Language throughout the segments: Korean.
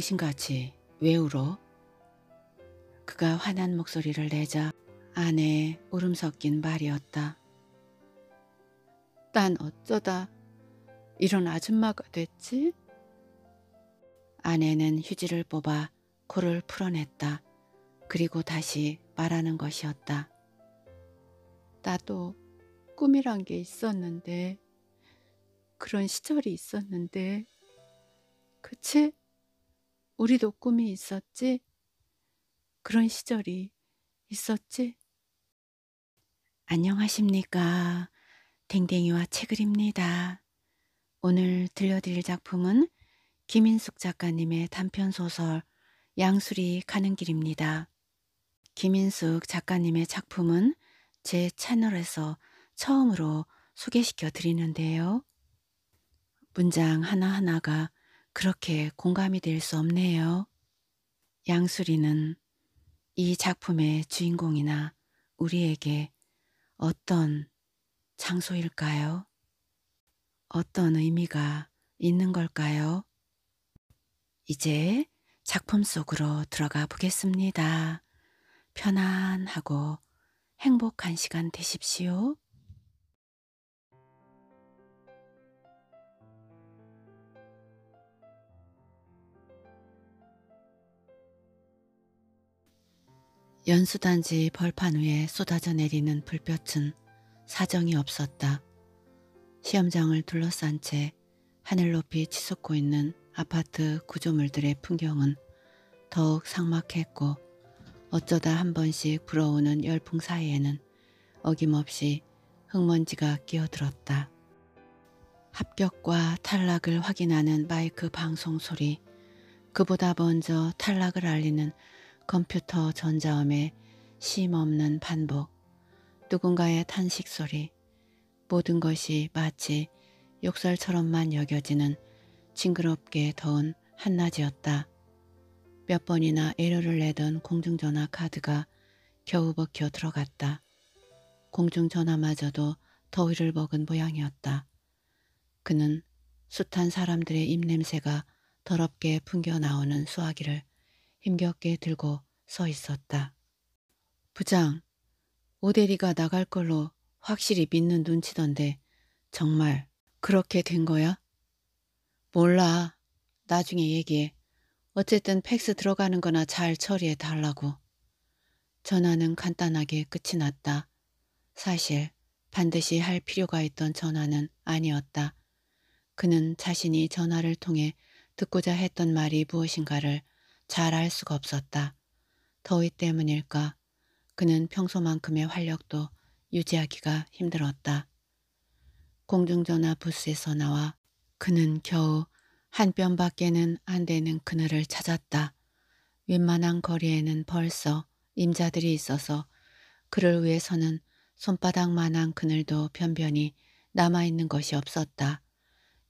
병신같이 왜 울어? 그가 화난 목소리를 내자 아내의 울음 섞인 말이었다. 난 어쩌다 이런 아줌마가 됐지? 아내는 휴지를 뽑아 코를 풀어냈다. 그리고 다시 말하는 것이었다. 나도 꿈이란 게 있었는데, 그런 시절이 있었는데, 그치? 우리도 꿈이 있었지? 그런 시절이 있었지? 안녕하십니까. 댕댕이와 책을입니다. 오늘 들려드릴 작품은 김인숙 작가님의 단편소설 양수리 가는 길입니다. 김인숙 작가님의 작품은 제 채널에서 처음으로 소개시켜 드리는데요. 문장 하나하나가 그렇게 공감이 될 수 없네요. 양수리는 이 작품의 주인공이나 우리에게 어떤 장소일까요? 어떤 의미가 있는 걸까요? 이제 작품 속으로 들어가 보겠습니다. 편안하고 행복한 시간 되십시오. 연수단지 벌판 위에 쏟아져 내리는 불볕은 사정이 없었다. 시험장을 둘러싼 채 하늘 높이 치솟고 있는 아파트 구조물들의 풍경은 더욱 상막했고 어쩌다 한 번씩 불어오는 열풍 사이에는 어김없이 흙먼지가 끼어들었다. 합격과 탈락을 확인하는 마이크 방송 소리, 그보다 먼저 탈락을 알리는 컴퓨터 전자음의 쉼없는 반복, 누군가의 탄식 소리, 모든 것이 마치 욕설처럼만 여겨지는 징그럽게 더운 한낮이었다. 몇 번이나 애로를 내던 공중전화 카드가 겨우 벗겨 들어갔다. 공중전화마저도 더위를 먹은 모양이었다. 그는 숱한 사람들의 입냄새가 더럽게 풍겨 나오는 수화기를 힘겹게 들고 서 있었다. 부장, 오대리가 나갈 걸로 확실히 믿는 눈치던데 정말 그렇게 된 거야? 몰라. 나중에 얘기해. 어쨌든 팩스 들어가는 거나 잘 처리해 달라고. 전화는 간단하게 끝이 났다. 사실 반드시 할 필요가 있던 전화는 아니었다. 그는 자신이 전화를 통해 듣고자 했던 말이 무엇인가를 잘알 수가 없었다. 더위 때문일까 그는 평소만큼의 활력도 유지하기가 힘들었다. 공중전화 부스에서 나와 그는 겨우 한 뼘밖에는 안 되는 그늘을 찾았다. 웬만한 거리에는 벌써 임자들이 있어서 그를 위해서는 손바닥만한 그늘도 변변히 남아있는 것이 없었다.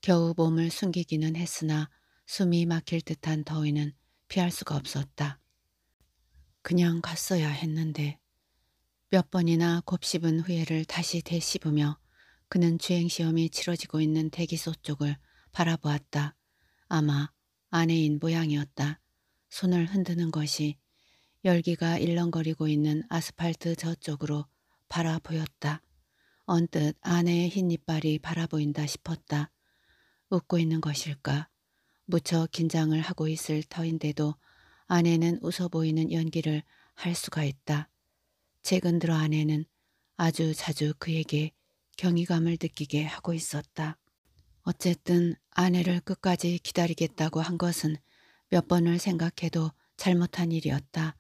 겨우 몸을 숨기기는 했으나 숨이 막힐 듯한 더위는 피할 수가 없었다. 그냥 갔어야 했는데 몇 번이나 곱씹은 후회를 다시 되씹으며 그는 주행시험이 치러지고 있는 대기소 쪽을 바라보았다. 아마 아내인 모양이었다. 손을 흔드는 것이 열기가 일렁거리고 있는 아스팔트 저쪽으로 바라 보였다. 언뜻 아내의 흰 이빨이 바라 보인다 싶었다. 웃고 있는 것일까? 무척 긴장을 하고 있을 터인데도 아내는 웃어 보이는 연기를 할 수가 있다. 최근 들어 아내는 아주 자주 그에게 경이감을 느끼게 하고 있었다. 어쨌든 아내를 끝까지 기다리겠다고 한 것은 몇 번을 생각해도 잘못한 일이었다.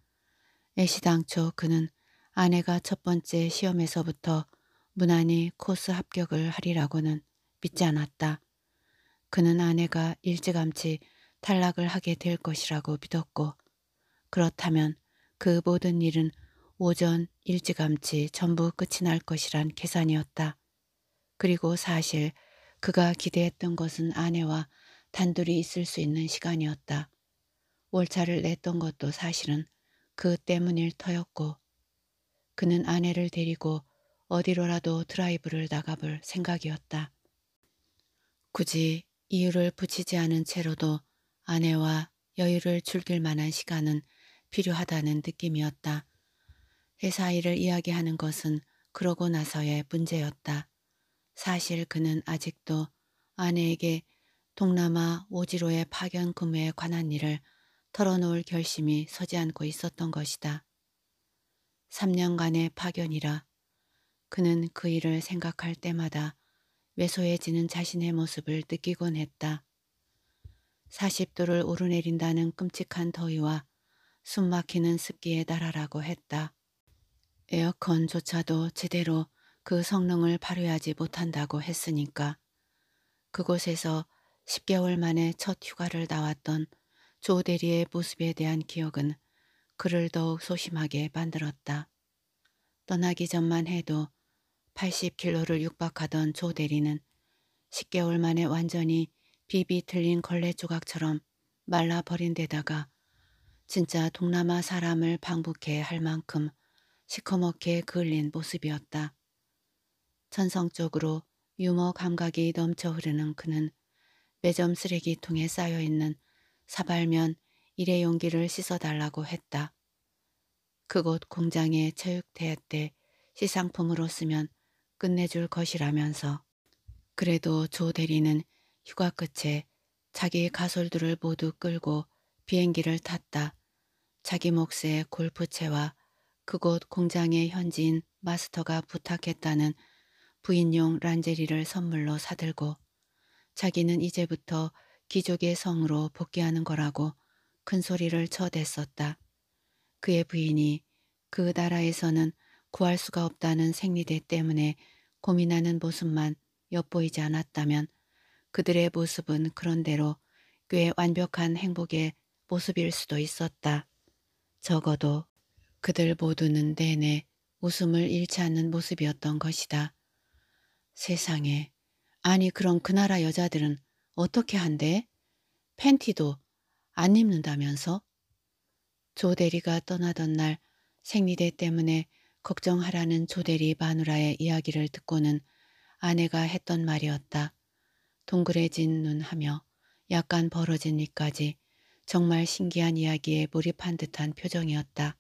애시당초 그는 아내가 첫 번째 시험에서부터 무난히 코스 합격을 하리라고는 믿지 않았다. 그는 아내가 일찌감치 탈락을 하게 될 것이라고 믿었고 그렇다면 그 모든 일은 오전 일찌감치 전부 끝이 날 것이란 계산이었다. 그리고 사실 그가 기대했던 것은 아내와 단둘이 있을 수 있는 시간이었다. 월차를 냈던 것도 사실은 그 때문일 터였고 그는 아내를 데리고 어디로라도 드라이브를 나가볼 생각이었다. 굳이 이유를 붙이지 않은 채로도 아내와 여유를 즐길 만한 시간은 필요하다는 느낌이었다. 회사 일을 이야기하는 것은 그러고 나서의 문제였다. 사실 그는 아직도 아내에게 동남아 오지로의 파견 근무에 관한 일을 털어놓을 결심이 서지 않고 있었던 것이다. 3년간의 파견이라 그는 그 일을 생각할 때마다 왜소해지는 자신의 모습을 느끼곤 했다. 40도를 오르내린다는 끔찍한 더위와 숨막히는 습기에 달하라고 했다. 에어컨조차도 제대로 그 성능을 발휘하지 못한다고 했으니까. 그곳에서 10개월 만에 첫 휴가를 나왔던 조 대리의 모습에 대한 기억은 그를 더욱 소심하게 만들었다. 떠나기 전만 해도 80킬로를 육박하던 조 대리는 10개월 만에 완전히 비비 틀린 걸레 조각처럼 말라버린 데다가 진짜 동남아 사람을 방북해 할 만큼 시커멓게 그을린 모습이었다. 천성적으로 유머 감각이 넘쳐 흐르는 그는 매점 쓰레기통에 쌓여있는 사발면 일회용기를 씻어달라고 했다. 그곳 공장의 체육대회 때 시상품으로 쓰면 끝내줄 것이라면서 그래도 조 대리는 휴가 끝에 자기 가솔들을 모두 끌고 비행기를 탔다. 자기 몫의 골프채와 그곳 공장의 현지인 마스터가 부탁했다는 부인용 란제리를 선물로 사들고 자기는 이제부터 기족의 성으로 복귀하는 거라고 큰 소리를 쳐댔었다. 그의 부인이 그 나라에서는 구할 수가 없다는 생리대 때문에 고민하는 모습만 엿보이지 않았다면 그들의 모습은 그런대로 꽤 완벽한 행복의 모습일 수도 있었다. 적어도 그들 모두는 내내 웃음을 잃지 않는 모습이었던 것이다. 세상에, 아니 그럼 그 나라 여자들은 어떻게 한대? 팬티도 안 입는다면서? 조 대리가 떠나던 날 생리대 때문에 걱정하라는 조대리 마누라의 이야기를 듣고는 아내가 했던 말이었다. 동그래진 눈 하며 약간 벌어진 입까지 정말 신기한 이야기에 몰입한 듯한 표정이었다.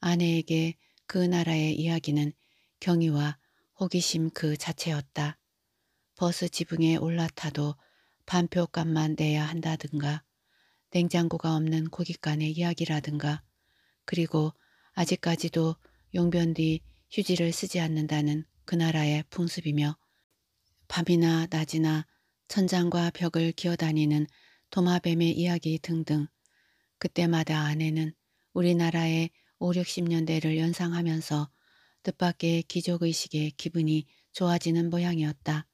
아내에게 그 나라의 이야기는 경이와 호기심 그 자체였다. 버스 지붕에 올라타도 반표값만 내야 한다든가 냉장고가 없는 고깃간의 이야기라든가 그리고 아직까지도 용변 뒤 휴지를 쓰지 않는다는 그 나라의 풍습이며 밤이나 낮이나 천장과 벽을 기어다니는 도마뱀의 이야기 등등 그때마다 아내는 우리나라의 5, 60년대를 연상하면서 뜻밖의 기적의식에 기분이 좋아지는 모양이었다.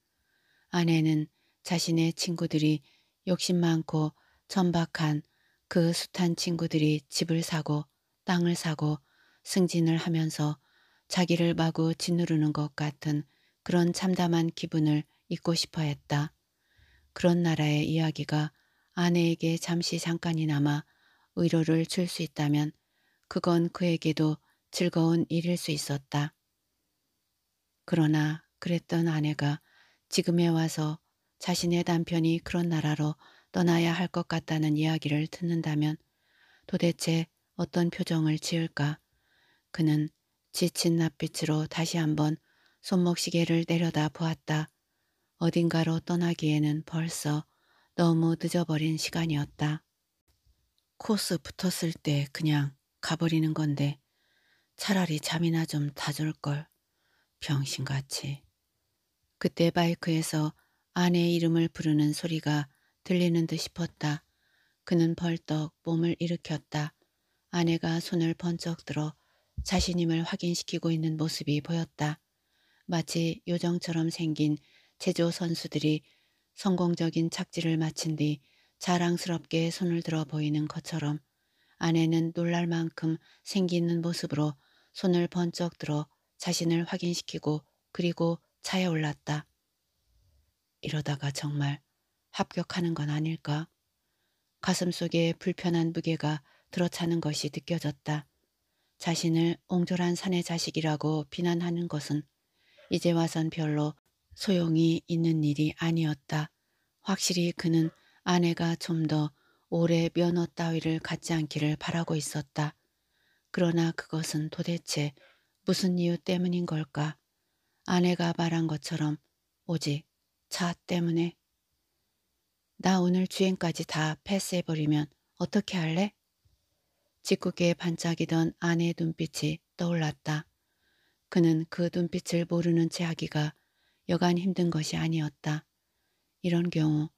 아내는 자신의 친구들이 욕심 많고 천박한 그 숱한 친구들이 집을 사고 땅을 사고 승진을 하면서 자기를 마구 짓누르는 것 같은 그런 참담한 기분을 잊고 싶어 했다. 그런 나라의 이야기가 아내에게 잠시 잠깐이나마 위로를 줄 수 있다면 그건 그에게도 즐거운 일일 수 있었다. 그러나 그랬던 아내가 지금에 와서 자신의 남편이 그런 나라로 떠나야 할 것 같다는 이야기를 듣는다면 도대체 어떤 표정을 지을까? 그는 지친 낯빛으로 다시 한번 손목시계를 내려다 보았다. 어딘가로 떠나기에는 벌써 너무 늦어버린 시간이었다. 코스 붙었을 때 그냥 가버리는 건데 차라리 잠이나 좀 다줄걸. 병신같이. 그때 바이크에서 아내의 이름을 부르는 소리가 들리는 듯 싶었다. 그는 벌떡 몸을 일으켰다. 아내가 손을 번쩍 들어 자신임을 확인시키고 있는 모습이 보였다. 마치 요정처럼 생긴 제조 선수들이 성공적인 착지를 마친 뒤 자랑스럽게 손을 들어 보이는 것처럼 아내는 놀랄 만큼 생기는 모습으로 손을 번쩍 들어 자신을 확인시키고 그리고 차에 올랐다. 이러다가 정말 합격하는 건 아닐까? 가슴속에 불편한 무게가 들어차는 것이 느껴졌다. 자신을 옹졸한 사내 자식이라고 비난하는 것은 이제 와선 별로 소용이 있는 일이 아니었다. 확실히 그는 아내가 좀 더 오래 면허 따위를 갖지 않기를 바라고 있었다. 그러나 그것은 도대체 무슨 이유 때문인 걸까? 아내가 말한 것처럼 오직 차 때문에. 나 오늘 주행까지 다 패스해버리면 어떻게 할래? 짓궂게 반짝이던 아내의 눈빛이 떠올랐다. 그는 그 눈빛을 모르는 채 하기가 여간 힘든 것이 아니었다. 이런 경우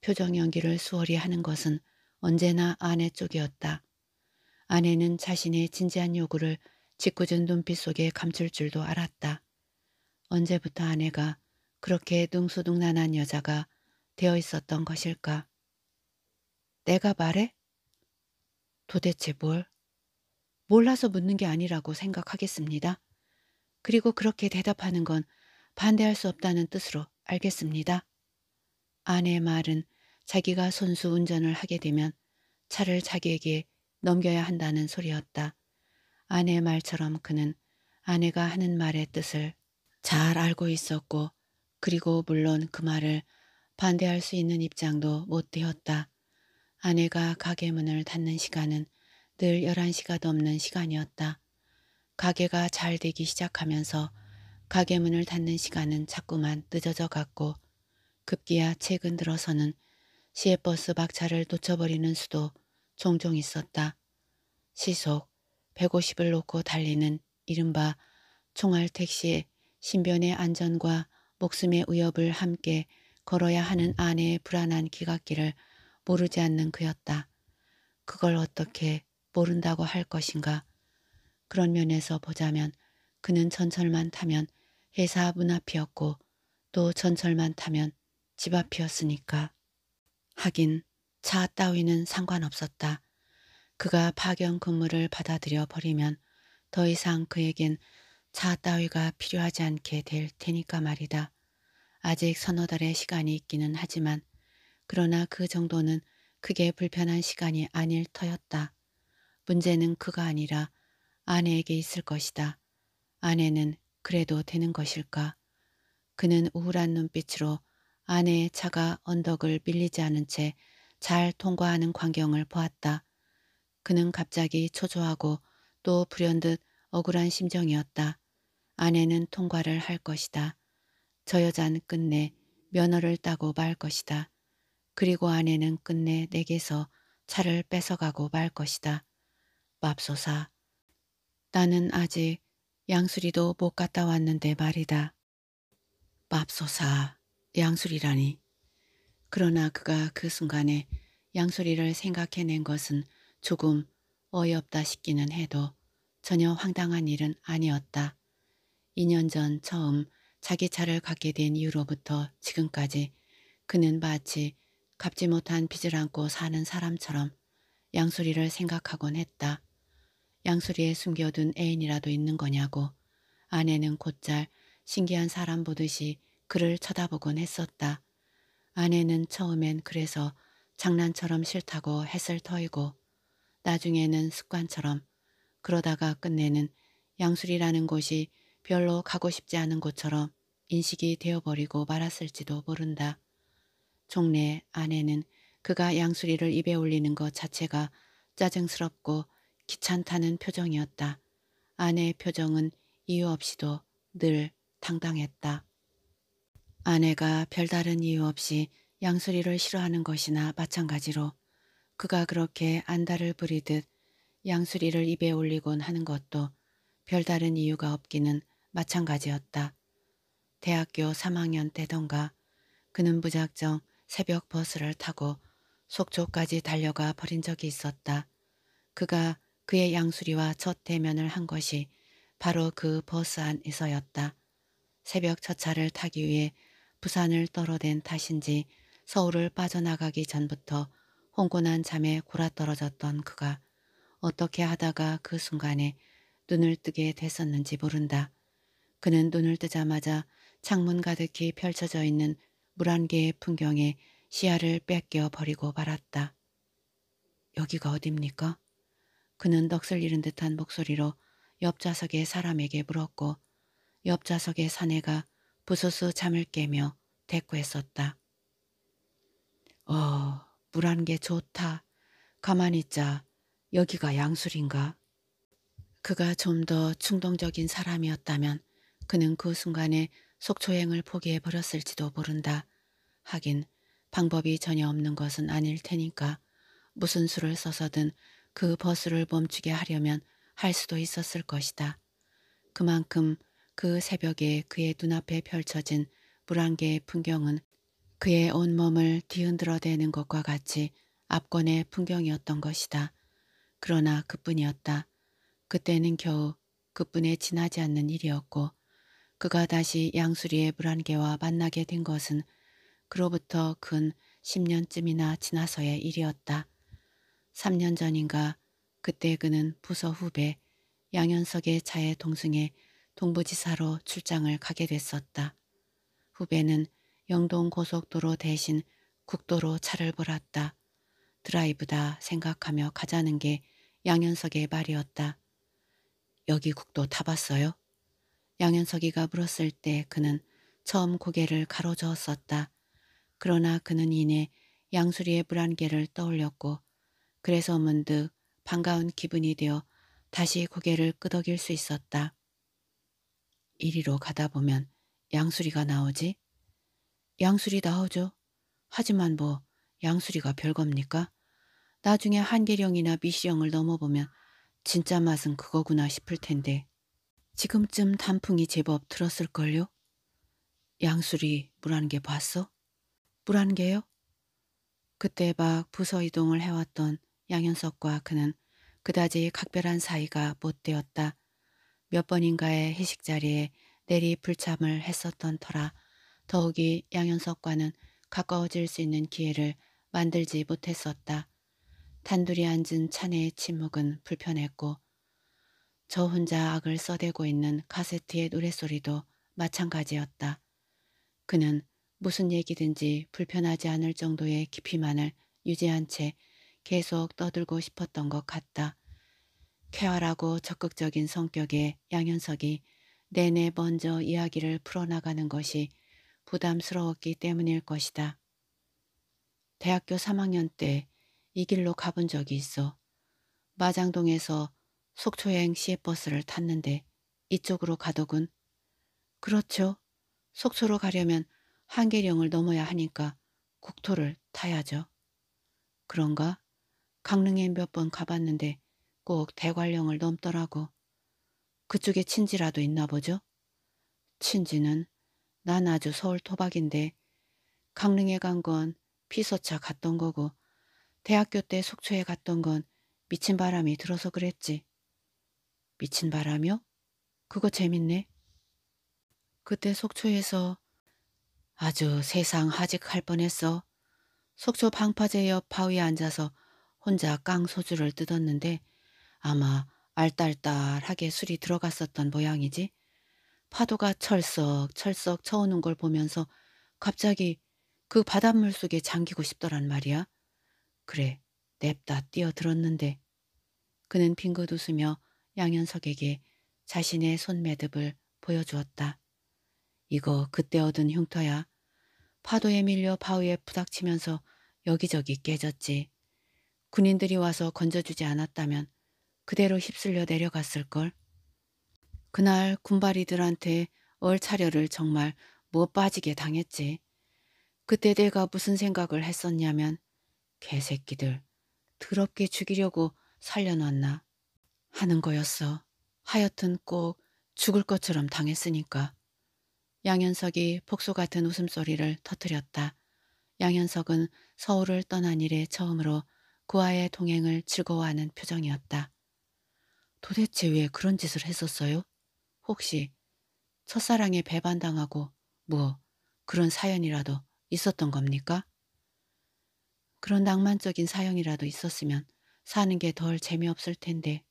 표정 연기를 수월히 하는 것은 언제나 아내 쪽이었다. 아내는 자신의 진지한 요구를 짓궂은 눈빛 속에 감출 줄도 알았다. 언제부터 아내가 그렇게 능수능란한 여자가 되어 있었던 것일까? 내가 말해? 도대체 뭘? 몰라서 묻는 게 아니라고 생각하겠습니다. 그리고 그렇게 대답하는 건 반대할 수 없다는 뜻으로 알겠습니다. 아내의 말은 자기가 손수 운전을 하게 되면 차를 자기에게 넘겨야 한다는 소리였다. 아내의 말처럼 그는 아내가 하는 말의 뜻을 잘 알고 있었고 그리고 물론 그 말을 반대할 수 있는 입장도 못 되었다. 아내가 가게 문을 닫는 시간은 늘 11시가 넘는 시간이었다. 가게가 잘 되기 시작하면서 가게 문을 닫는 시간은 자꾸만 늦어져 갔고 급기야 최근 들어서는 시외버스 박차를 놓쳐버리는 수도 종종 있었다. 시속 150을 놓고 달리는 이른바 총알 택시의 신변의 안전과 목숨의 위협을 함께 걸어야 하는 아내의 불안한 기각기를 모르지 않는 그였다. 그걸 어떻게 모른다고 할 것인가. 그런 면에서 보자면 그는 전철만 타면 회사 문 앞이었고 또 전철만 타면 집 앞이었으니까. 하긴 차 따위는 상관없었다. 그가 파견 근무를 받아들여 버리면 더 이상 그에겐 차 따위가 필요하지 않게 될 테니까 말이다. 아직 서너 달의 시간이 있기는 하지만 그러나 그 정도는 크게 불편한 시간이 아닐 터였다. 문제는 그가 아니라 아내에게 있을 것이다. 아내는 그래도 되는 것일까? 그는 우울한 눈빛으로 아내의 차가 언덕을 밀리지 않은 채 잘 통과하는 광경을 보았다. 그는 갑자기 초조하고 또 불현듯 억울한 심정이었다. 아내는 통과를 할 것이다. 저 여잔 끝내 면허를 따고 말 것이다. 그리고 아내는 끝내 내게서 차를 뺏어가고 말 것이다. 맙소사. 나는 아직 양수리도 못 갔다 왔는데 말이다. 맙소사 양수리라니. 그러나 그가 그 순간에 양수리를 생각해낸 것은 조금 어이없다 싶기는 해도 전혀 황당한 일은 아니었다. 2년 전 처음 자기 차를 갖게 된 이후로부터 지금까지 그는 마치 갚지 못한 빚을 안고 사는 사람처럼 양수리를 생각하곤 했다. 양수리에 숨겨둔 애인이라도 있는 거냐고 아내는 곧잘 신기한 사람 보듯이 그를 쳐다보곤 했었다. 아내는 처음엔 그래서 장난처럼 싫다고 햇을 터이고 나중에는 습관처럼 그러다가 끝내는 양수리라는 곳이 별로 가고 싶지 않은 곳처럼 인식이 되어버리고 말았을지도 모른다. 종래 아내는 그가 양수리를 입에 올리는 것 자체가 짜증스럽고 귀찮다는 표정이었다. 아내의 표정은 이유 없이도 늘 당당했다. 아내가 별다른 이유 없이 양수리를 싫어하는 것이나 마찬가지로 그가 그렇게 안달을 부리듯 양수리를 입에 올리곤 하는 것도 별다른 이유가 없기는 마찬가지였다. 대학교 3학년 때던가 그는 부작정 새벽 버스를 타고 속초까지 달려가 버린 적이 있었다. 그가 그의 양수리와 첫 대면을 한 것이 바로 그 버스 안에서였다. 새벽 첫 차를 타기 위해 부산을 떨어댄 탓인지 서울을 빠져나가기 전부터 홍고난 잠에 골아떨어졌던 그가 어떻게 하다가 그 순간에 눈을 뜨게 됐었는지 모른다. 그는 눈을 뜨자마자 창문 가득히 펼쳐져 있는 물안개의 풍경에 시야를 뺏겨 버리고 말았다. 여기가 어딥니까? 그는 넋을 잃은 듯한 목소리로 옆 좌석의 사람에게 물었고 옆 좌석의 사내가 부스스 잠을 깨며 대꾸했었다. 어, 물안개 좋다. 가만히 있자. 여기가 양술인가? 그가 좀 더 충동적인 사람이었다면 그는 그 순간에 속초행을 포기해버렸을지도 모른다. 하긴 방법이 전혀 없는 것은 아닐 테니까 무슨 수를 써서든 그 버스를 멈추게 하려면 할 수도 있었을 것이다. 그만큼 그 새벽에 그의 눈앞에 펼쳐진 물안개의 풍경은 그의 온몸을 뒤흔들어대는 것과 같이 압권의 풍경이었던 것이다. 그러나 그뿐이었다. 그때는 겨우 그뿐에 지나지 않는 일이었고 그가 다시 양수리의 불안개와 만나게 된 것은 그로부터 근 10년쯤이나 지나서의 일이었다. 3년 전인가 그때 그는 부서 후배 양현석의 차에 동승해 동부지사로 출장을 가게 됐었다. 후배는 영동고속도로 대신 국도로 차를 몰았다. 드라이브다 생각하며 가자는 게 양현석의 말이었다. 여기 국도 타봤어요? 양현석이가 물었을 때 그는 처음 고개를 가로저었었다. 그러나 그는 이내 양수리의 불안계를 떠올렸고 그래서 문득 반가운 기분이 되어 다시 고개를 끄덕일 수 있었다. 이리로 가다 보면 양수리가 나오지? 양수리 나오죠. 하지만 뭐 양수리가 별겁니까? 나중에 한계령이나 미시령을 넘어보면 진짜 맛은 그거구나 싶을 텐데. 지금쯤 단풍이 제법 들었을걸요? 양수리 물안개 봤어? 물안 개요? 그때 막 부서 이동을 해왔던 양현석과 그는 그다지 각별한 사이가 못 되었다. 몇 번인가의 회식 자리에 내리 불참을 했었던 터라 더욱이 양현석과는 가까워질 수 있는 기회를 만들지 못했었다. 단둘이 앉은 찬의 침묵은 불편했고 저 혼자 악을 써대고 있는 카세트의 노랫소리도 마찬가지였다. 그는 무슨 얘기든지 불편하지 않을 정도의 깊이만을 유지한 채 계속 떠들고 싶었던 것 같다. 쾌활하고 적극적인 성격의 양현석이 내내 먼저 이야기를 풀어나가는 것이 부담스러웠기 때문일 것이다. 대학교 3학년 때 이 길로 가본 적이 있어. 마장동에서 속초 여행 시외버스를 탔는데 이쪽으로 가더군. 그렇죠. 속초로 가려면 한계령을 넘어야 하니까 국토를 타야죠. 그런가? 강릉에 몇 번 가봤는데 꼭 대관령을 넘더라고. 그쪽에 친지라도 있나 보죠? 친지는 난 아주 서울 토박인데 강릉에 간 건 피서차 갔던 거고 대학교 때 속초에 갔던 건 미친 바람이 들어서 그랬지. 미친 바람이요? 그거 재밌네. 그때 속초에서 아주 세상 하직할 뻔했어. 속초 방파제 옆 바위에 앉아서 혼자 깡 소주를 뜯었는데 아마 알딸딸하게 술이 들어갔었던 모양이지. 파도가 철썩 철썩 쳐오는 걸 보면서 갑자기 그 바닷물 속에 잠기고 싶더란 말이야. 그래, 냅다 뛰어들었는데. 그는 빙긋 웃으며 양현석에게 자신의 손매듭을 보여주었다. 이거 그때 얻은 흉터야. 파도에 밀려 바위에 부닥치면서 여기저기 깨졌지. 군인들이 와서 건져주지 않았다면 그대로 휩쓸려 내려갔을걸. 그날 군바리들한테 얼 차려를 정말 못 뭐 빠지게 당했지. 그때 내가 무슨 생각을 했었냐면 개새끼들 더럽게 죽이려고 살려놨나. 하는 거였어. 하여튼 꼭 죽을 것처럼 당했으니까. 양현석이 폭소 같은 웃음소리를 터뜨렸다. 양현석은 서울을 떠난 이래 처음으로 구아의 동행을 즐거워하는 표정이었다. 도대체 왜 그런 짓을 했었어요? 혹시 첫사랑에 배반당하고 뭐 그런 사연이라도 있었던 겁니까? 그런 낭만적인 사연이라도 있었으면 사는 게 덜 재미없을 텐데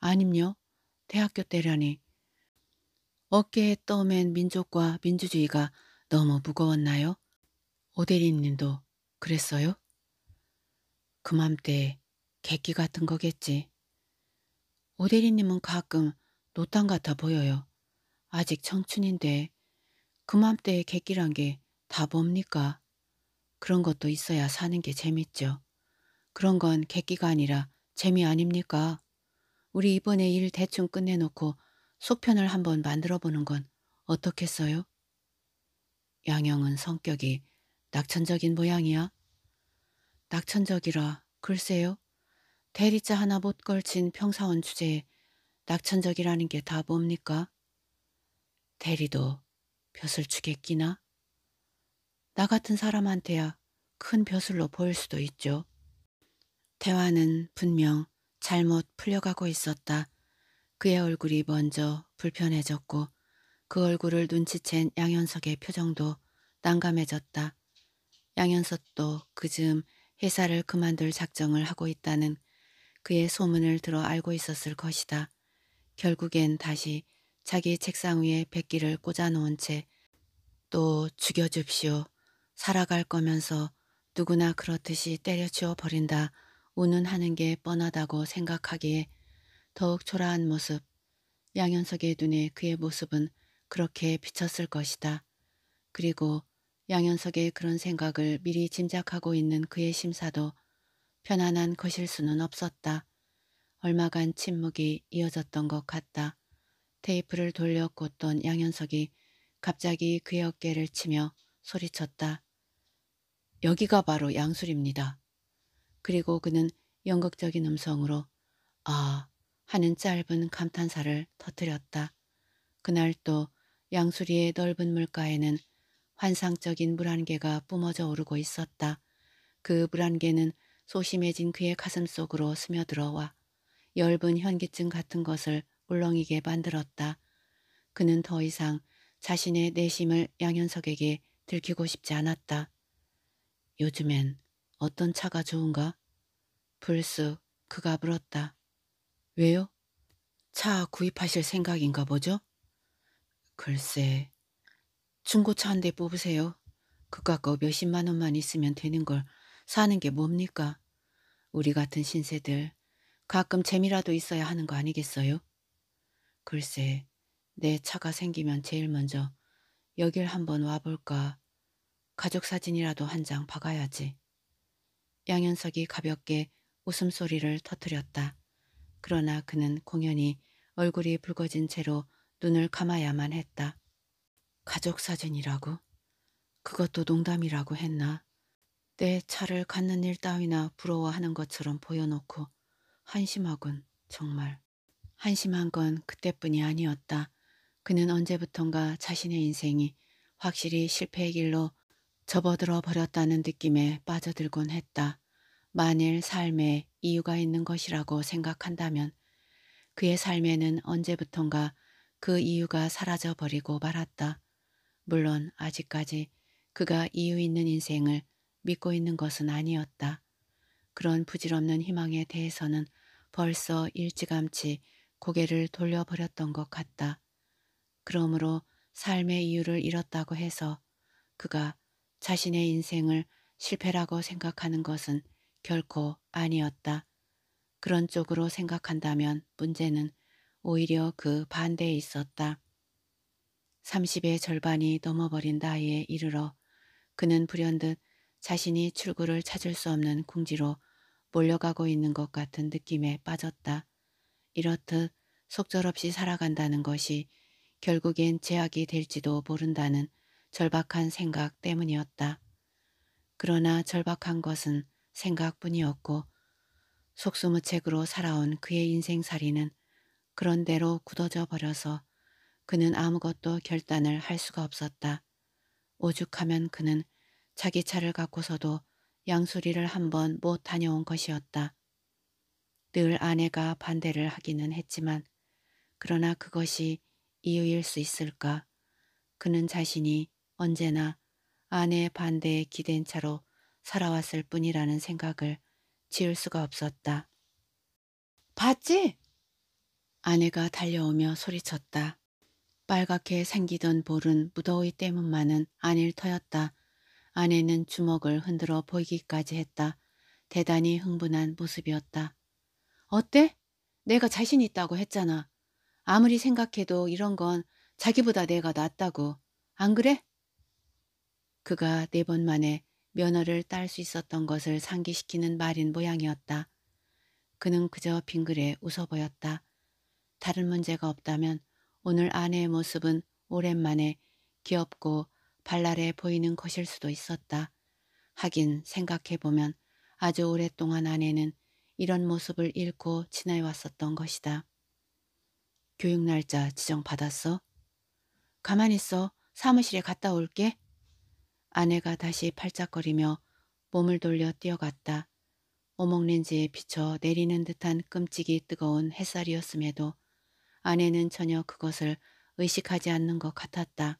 아님요. 대학교 때라니. 어깨에 떠맨 민족과 민주주의가 너무 무거웠나요? 오대리님도 그랬어요? 그맘때 객기 같은 거겠지. 오대리님은 가끔 노땅 같아 보여요. 아직 청춘인데 그맘때 객기란 게 다 뭡니까? 그런 것도 있어야 사는 게 재밌죠. 그런 건 객기가 아니라 재미 아닙니까? 우리 이번에 일 대충 끝내놓고 소편을 한번 만들어보는 건 어떻겠어요? 양영은 성격이 낙천적인 모양이야. 낙천적이라 글쎄요. 대리자 하나 못 걸친 평사원 주제에 낙천적이라는 게 다 뭡니까? 대리도 벼슬 추게 끼나? 나 같은 사람한테야 큰 벼슬로 보일 수도 있죠. 대화는 분명 잘못 풀려가고 있었다. 그의 얼굴이 먼저 불편해졌고 그 얼굴을 눈치챈 양현석의 표정도 난감해졌다. 양현석도 그즈음 회사를 그만둘 작정을 하고 있다는 그의 소문을 들어 알고 있었을 것이다. 결국엔 다시 자기 책상 위에 백기를 꽂아놓은 채 또 죽여줍시오. 살아갈 거면서 누구나 그렇듯이 때려치워 버린다 운운하는 게 뻔하다고 생각하기에 더욱 초라한 모습, 양현석의 눈에 그의 모습은 그렇게 비쳤을 것이다. 그리고 양현석의 그런 생각을 미리 짐작하고 있는 그의 심사도 편안한 것일 수는 없었다. 얼마간 침묵이 이어졌던 것 같다. 테이프를 돌려 꽂던 양현석이 갑자기 그의 어깨를 치며 소리쳤다. 여기가 바로 양술입니다. 그리고 그는 연극적인 음성으로 아 하는 짧은 감탄사를 터뜨렸다. 그날 또 양수리의 넓은 물가에는 환상적인 물안개가 뿜어져 오르고 있었다. 그 물안개는 소심해진 그의 가슴 속으로 스며들어와 엷은 현기증 같은 것을 울렁이게 만들었다. 그는 더 이상 자신의 내심을 양현석에게 들키고 싶지 않았다. 요즘엔 어떤 차가 좋은가? 불쑥 그가 물었다. 왜요? 차 구입하실 생각인가 보죠? 글쎄, 중고차 한 대 뽑으세요. 그깟 거 몇십만 원만 있으면 되는 걸 사는 게 뭡니까? 우리 같은 신세들 가끔 재미라도 있어야 하는 거 아니겠어요? 글쎄, 내 차가 생기면 제일 먼저 여길 한번 와볼까. 가족 사진이라도 한 장 박아야지. 양현석이 가볍게 웃음소리를 터뜨렸다. 그러나 그는 공연히 얼굴이 붉어진 채로 눈을 감아야만 했다. 가족 사진이라고? 그것도 농담이라고 했나? 내 차를 갖는 일 따위나 부러워하는 것처럼 보여놓고 한심하군, 정말. 한심한 건 그때뿐이 아니었다. 그는 언제부턴가 자신의 인생이 확실히 실패의 길로 접어들어 버렸다는 느낌에 빠져들곤 했다. 만일 삶에 이유가 있는 것이라고 생각한다면 그의 삶에는 언제부턴가 그 이유가 사라져 버리고 말았다. 물론 아직까지 그가 이유 있는 인생을 믿고 있는 것은 아니었다. 그런 부질없는 희망에 대해서는 벌써 일찌감치 고개를 돌려버렸던 것 같다. 그러므로 삶의 이유를 잃었다고 해서 그가 자신의 인생을 실패라고 생각하는 것은 결코 아니었다. 그런 쪽으로 생각한다면 문제는 오히려 그 반대에 있었다. 30의 절반이 넘어버린 나이에 이르러 그는 불현듯 자신이 출구를 찾을 수 없는 궁지로 몰려가고 있는 것 같은 느낌에 빠졌다. 이렇듯 속절없이 살아간다는 것이 결국엔 제약이 될지도 모른다는 절박한 생각 때문이었다. 그러나 절박한 것은 생각뿐이었고 속수무책으로 살아온 그의 인생살이는 그런대로 굳어져 버려서 그는 아무것도 결단을 할 수가 없었다. 오죽하면 그는 자기 차를 갖고서도 양수리를 한 번 못 다녀온 것이었다. 늘 아내가 반대를 하기는 했지만 그러나 그것이 이유일 수 있을까? 그는 자신이 언제나 아내의 반대에 기댄 채로 살아왔을 뿐이라는 생각을 지울 수가 없었다. 봤지? 아내가 달려오며 소리쳤다. 빨갛게 생기던 볼은 무더위 때문만은 아닐 터였다. 아내는 주먹을 흔들어 보이기까지 했다. 대단히 흥분한 모습이었다. 어때? 내가 자신 있다고 했잖아. 아무리 생각해도 이런 건 자기보다 내가 낫다고. 안 그래? 그가 네 번 만에 면허를 딸 수 있었던 것을 상기시키는 말인 모양이었다. 그는 그저 빙그레 웃어 보였다. 다른 문제가 없다면 오늘 아내의 모습은 오랜만에 귀엽고 발랄해 보이는 것일 수도 있었다. 하긴 생각해보면 아주 오랫동안 아내는 이런 모습을 잃고 지내왔었던 것이다. 교육 날짜 지정받았어? 가만히 있어. 사무실에 갔다 올게. 아내가 다시 팔짝거리며 몸을 돌려 뛰어갔다. 오목렌즈에 비쳐 내리는 듯한 끔찍이 뜨거운 햇살이었음에도 아내는 전혀 그것을 의식하지 않는 것 같았다.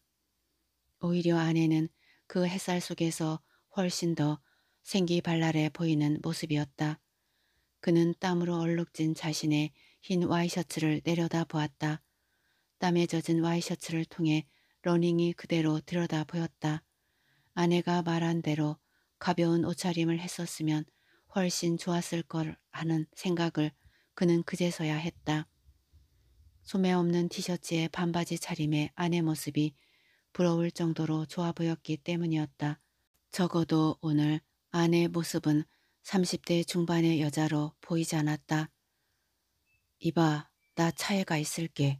오히려 아내는 그 햇살 속에서 훨씬 더 생기발랄해 보이는 모습이었다. 그는 땀으로 얼룩진 자신의 흰 와이셔츠를 내려다 보았다. 땀에 젖은 와이셔츠를 통해 러닝이 그대로 들여다 보였다. 아내가 말한 대로 가벼운 옷차림을 했었으면 훨씬 좋았을 걸 하는 생각을 그는 그제서야 했다. 소매 없는 티셔츠에 반바지 차림의 아내 모습이 부러울 정도로 좋아 보였기 때문이었다. 적어도 오늘 아내 모습은 30대 중반의 여자로 보이지 않았다. 이봐, 나 차에 가 있을게.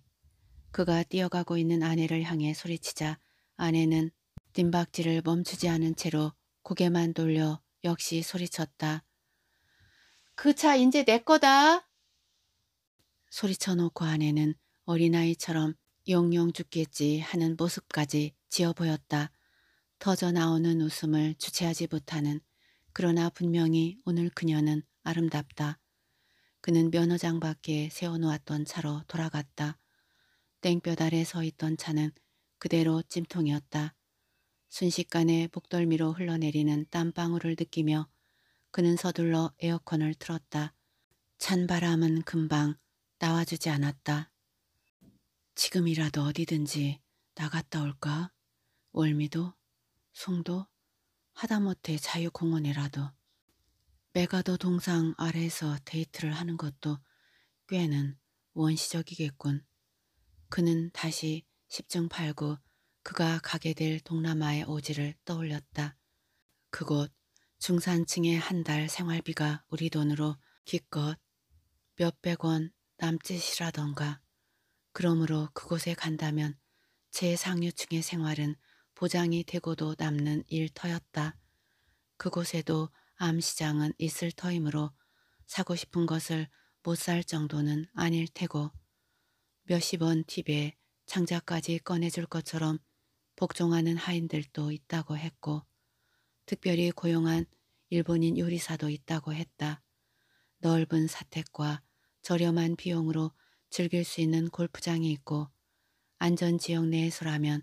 그가 뛰어가고 있는 아내를 향해 소리치자 아내는 뜀박질을 멈추지 않은 채로 고개만 돌려 역시 소리쳤다. 그 차 이제 내 거다. 소리쳐놓고 아내는 어린아이처럼 용용 죽겠지 하는 모습까지 지어 보였다. 터져 나오는 웃음을 주체하지 못하는 그러나 분명히 오늘 그녀는 아름답다. 그는 면허장 밖에 세워놓았던 차로 돌아갔다. 땡볕 아래 서 있던 차는 그대로 찜통이었다. 순식간에 복덜미로 흘러내리는 땀방울을 느끼며 그는 서둘러 에어컨을 틀었다. 찬 바람은 금방 나와주지 않았다. 지금이라도 어디든지 나갔다 올까? 월미도, 송도, 하다못해 자유공원이라도. 메가도 동상 아래에서 데이트를 하는 것도 꽤는 원시적이겠군. 그는 다시 10중 8구 그가 가게 될 동남아의 오지를 떠올렸다. 그곳 중산층의 한 달 생활비가 우리 돈으로 기껏 몇백 원 남짓이라던가. 그러므로 그곳에 간다면 제상류층의 생활은 보장이 되고도 남는 일터였다. 그곳에도 암시장은 있을 터이므로 사고 싶은 것을 못 살 정도는 아닐 테고 몇십 원 팁에 창자까지 꺼내줄 것처럼 복종하는 하인들도 있다고 했고 특별히 고용한 일본인 요리사도 있다고 했다. 넓은 사택과 저렴한 비용으로 즐길 수 있는 골프장이 있고 안전지역 내에서라면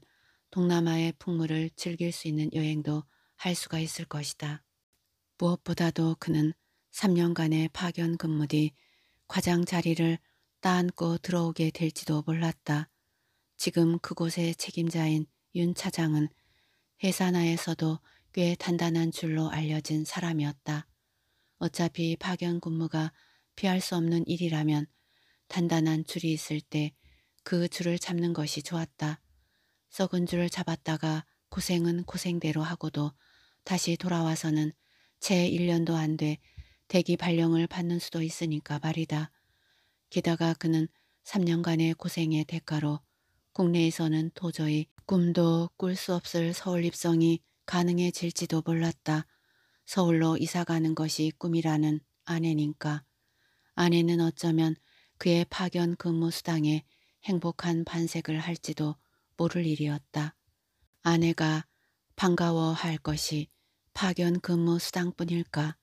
동남아의 풍물을 즐길 수 있는 여행도 할 수가 있을 것이다. 무엇보다도 그는 3년간의 파견 근무 뒤 과장 자리를 따안고 들어오게 될지도 몰랐다. 지금 그곳의 책임자인 윤 차장은 회사 나에서도 꽤 단단한 줄로 알려진 사람이었다. 어차피 파견 근무가 피할 수 없는 일이라면 단단한 줄이 있을 때 그 줄을 잡는 것이 좋았다. 썩은 줄을 잡았다가 고생은 고생대로 하고도 다시 돌아와서는 채 1년도 안 돼 대기 발령을 받는 수도 있으니까 말이다. 게다가 그는 3년간의 고생의 대가로 국내에서는 도저히 꿈도 꿀 수 없을 서울 입성이 가능해질지도 몰랐다. 서울로 이사가는 것이 꿈이라는 아내니까. 아내는 어쩌면 그의 파견 근무 수당에 행복한 반색을 할지도 모를 일이었다. 아내가 반가워할 것이 파견 근무 수당뿐일까.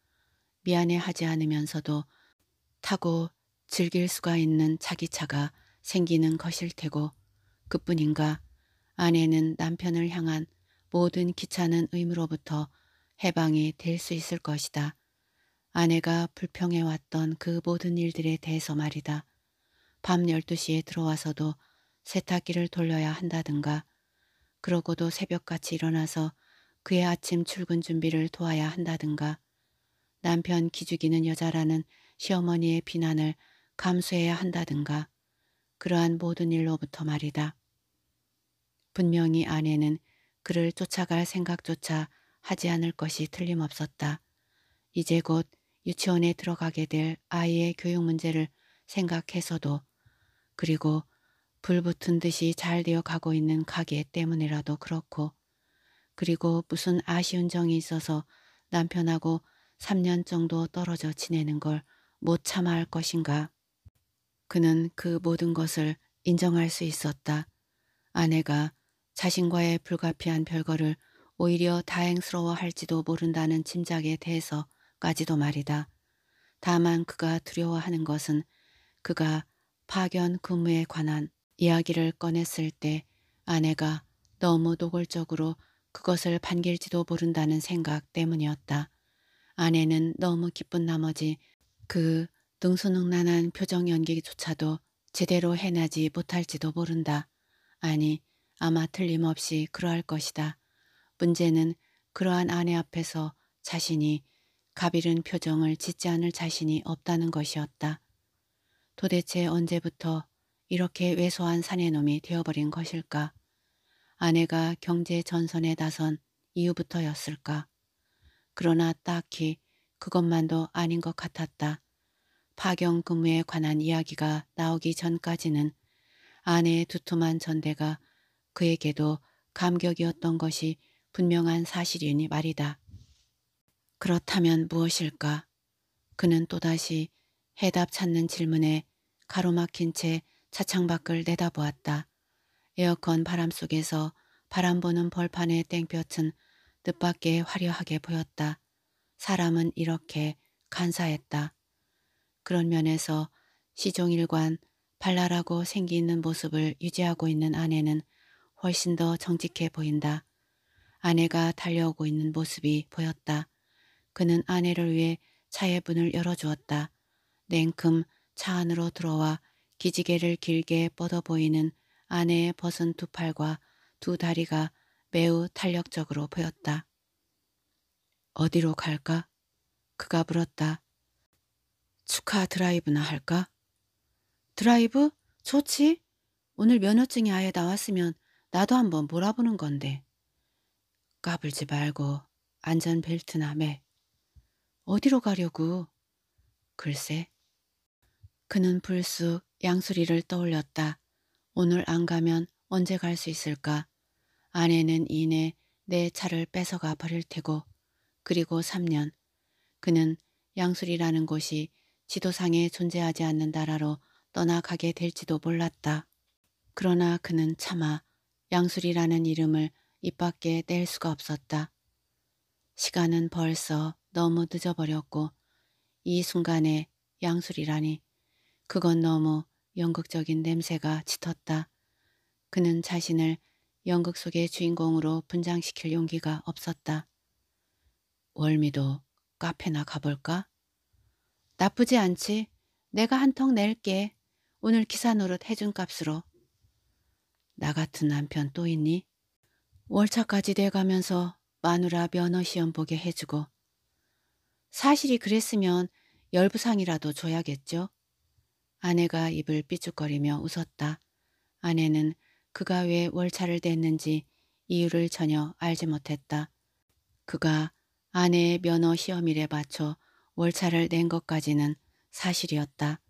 미안해하지 않으면서도 타고 즐길 수가 있는 자기 차가 생기는 것일 테고 그뿐인가 아내는 남편을 향한 모든 귀찮은 의무로부터 해방이 될 수 있을 것이다. 아내가 불평해왔던 그 모든 일들에 대해서 말이다. 밤 12시에 들어와서도 세탁기를 돌려야 한다든가 그러고도 새벽같이 일어나서 그의 아침 출근 준비를 도와야 한다든가 남편 기죽이는 여자라는 시어머니의 비난을 감수해야 한다든가 그러한 모든 일로부터 말이다. 분명히 아내는 그를 쫓아갈 생각조차 하지 않을 것이 틀림없었다. 이제 곧 유치원에 들어가게 될 아이의 교육 문제를 생각해서도 그리고 불붙은 듯이 잘 되어 가고 있는 가게 때문이라도 그렇고 그리고 무슨 아쉬운 정이 있어서 남편하고 3년 정도 떨어져 지내는 걸 못 참아 할 것인가. 그는 그 모든 것을 인정할 수 있었다. 아내가 자신과의 불가피한 별거를 오히려 다행스러워할지도 모른다는 짐작에 대해서까지도 말이다. 다만 그가 두려워하는 것은 그가 파견 근무에 관한 이야기를 꺼냈을 때 아내가 너무 노골적으로 그것을 반길지도 모른다는 생각 때문이었다. 아내는 너무 기쁜 나머지 그 능수능란한 표정 연기조차도 제대로 해내지 못할지도 모른다. 아니 아마 틀림없이 그러할 것이다. 문제는 그러한 아내 앞에서 자신이 가비른 표정을 짓지 않을 자신이 없다는 것이었다. 도대체 언제부터 이렇게 왜소한 사내놈이 되어버린 것일까? 아내가 경제 전선에 나선 이후부터였을까 그러나 딱히 그것만도 아닌 것 같았다. 파경 근무에 관한 이야기가 나오기 전까지는 아내의 두툼한 전대가 그에게도 감격이었던 것이 분명한 사실이니 말이다. 그렇다면 무엇일까? 그는 또다시 해답 찾는 질문에 가로막힌 채 차창 밖을 내다보았다. 에어컨 바람 속에서 바람 보는 벌판의 땡볕은 뜻밖의 화려하게 보였다. 사람은 이렇게 간사했다. 그런 면에서 시종일관 발랄하고 생기 있는 모습을 유지하고 있는 아내는 훨씬 더 정직해 보인다. 아내가 달려오고 있는 모습이 보였다. 그는 아내를 위해 차의 문을 열어주었다. 냉큼 차 안으로 들어와 기지개를 길게 뻗어 보이는 아내의 벗은 두 팔과 두 다리가 매우 탄력적으로 보였다. 어디로 갈까? 그가 물었다. 축하 드라이브나 할까? 드라이브? 좋지. 오늘 면허증이 아예 나왔으면 나도 한번 몰아보는 건데. 까불지 말고 안전벨트나 매. 어디로 가려고? 글쎄. 그는 불쑥 양수리를 떠올렸다. 오늘 안 가면 언제 갈 수 있을까? 아내는 이내 내 차를 뺏어가 버릴 테고 그리고 3년 그는 양수리라는 곳이 지도상에 존재하지 않는 나라로 떠나가게 될지도 몰랐다. 그러나 그는 차마 양술이라는 이름을 입 밖에 뗄 수가 없었다. 시간은 벌써 너무 늦어버렸고 이 순간에 양술이라니 그건 너무 연극적인 냄새가 짙었다. 그는 자신을 연극 속의 주인공으로 분장시킬 용기가 없었다. 월미도 카페나 가볼까? 나쁘지 않지. 내가 한턱 낼게. 오늘 기사 노릇 해준 값으로. 나 같은 남편 또 있니? 월차까지 돼가면서 마누라 면허 시험 보게 해주고 사실이 그랬으면 열부상이라도 줘야겠죠? 아내가 입을 삐죽거리며 웃었다. 아내는 그가 왜 월차를 댔는지 이유를 전혀 알지 못했다. 그가 아내의 면허 시험일에 맞춰 월차를 낸 것까지는 사실이었다.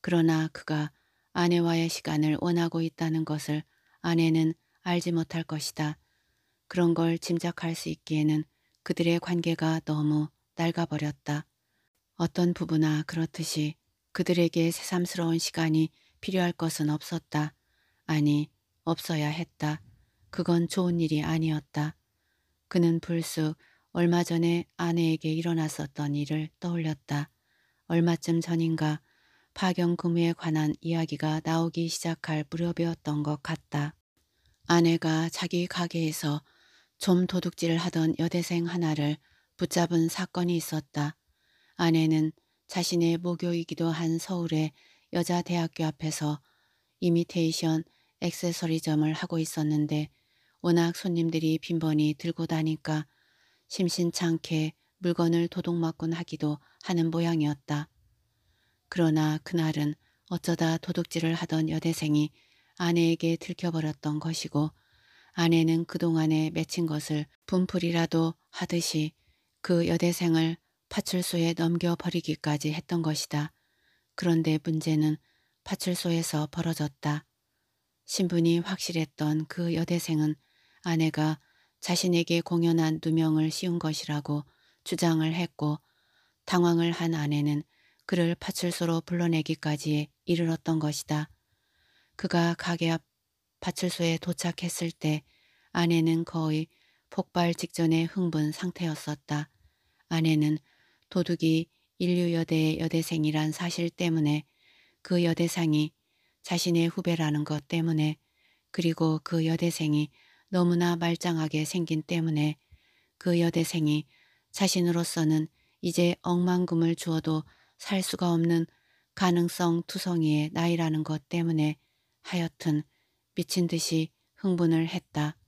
그러나 그가 아내와의 시간을 원하고 있다는 것을 아내는 알지 못할 것이다. 그런 걸 짐작할 수 있기에는 그들의 관계가 너무 낡아버렸다. 어떤 부부나 그렇듯이 그들에게 새삼스러운 시간이 필요할 것은 없었다. 아니, 없어야 했다. 그건 좋은 일이 아니었다. 그는 불쑥 얼마 전에 아내에게 일어났었던 일을 떠올렸다. 얼마쯤 전인가 파견 근무에 관한 이야기가 나오기 시작할 무렵이었던 것 같다. 아내가 자기 가게에서 좀 도둑질을 하던 여대생 하나를 붙잡은 사건이 있었다. 아내는 자신의 모교이기도 한 서울의 여자 대학교 앞에서 이미테이션 액세서리점을 하고 있었는데 워낙 손님들이 빈번히 들고 다니까 심심찮게 물건을 도둑맞곤 하기도 하는 모양이었다. 그러나 그날은 어쩌다 도둑질을 하던 여대생이 아내에게 들켜버렸던 것이고 아내는 그동안에 맺힌 것을 분풀이라도 하듯이 그 여대생을 파출소에 넘겨버리기까지 했던 것이다. 그런데 문제는 파출소에서 벌어졌다. 신분이 확실했던 그 여대생은 아내가 자신에게 공연한 누명을 씌운 것이라고 주장을 했고 당황을 한 아내는 그를 파출소로 불러내기까지 이르렀던 것이다. 그가 가게 앞 파출소에 도착했을 때 아내는 거의 폭발 직전의 흥분 상태였었다. 아내는 도둑이 인류여대의 여대생이란 사실 때문에 그 여대상이 자신의 후배라는 것 때문에 그리고 그 여대생이 너무나 말짱하게 생긴 때문에 그 여대생이 자신으로서는 이제 억만금을 주어도 살 수가 없는 가능성 투성이의 나이라는 것 때문에 하여튼 미친 듯이 흥분을 했다.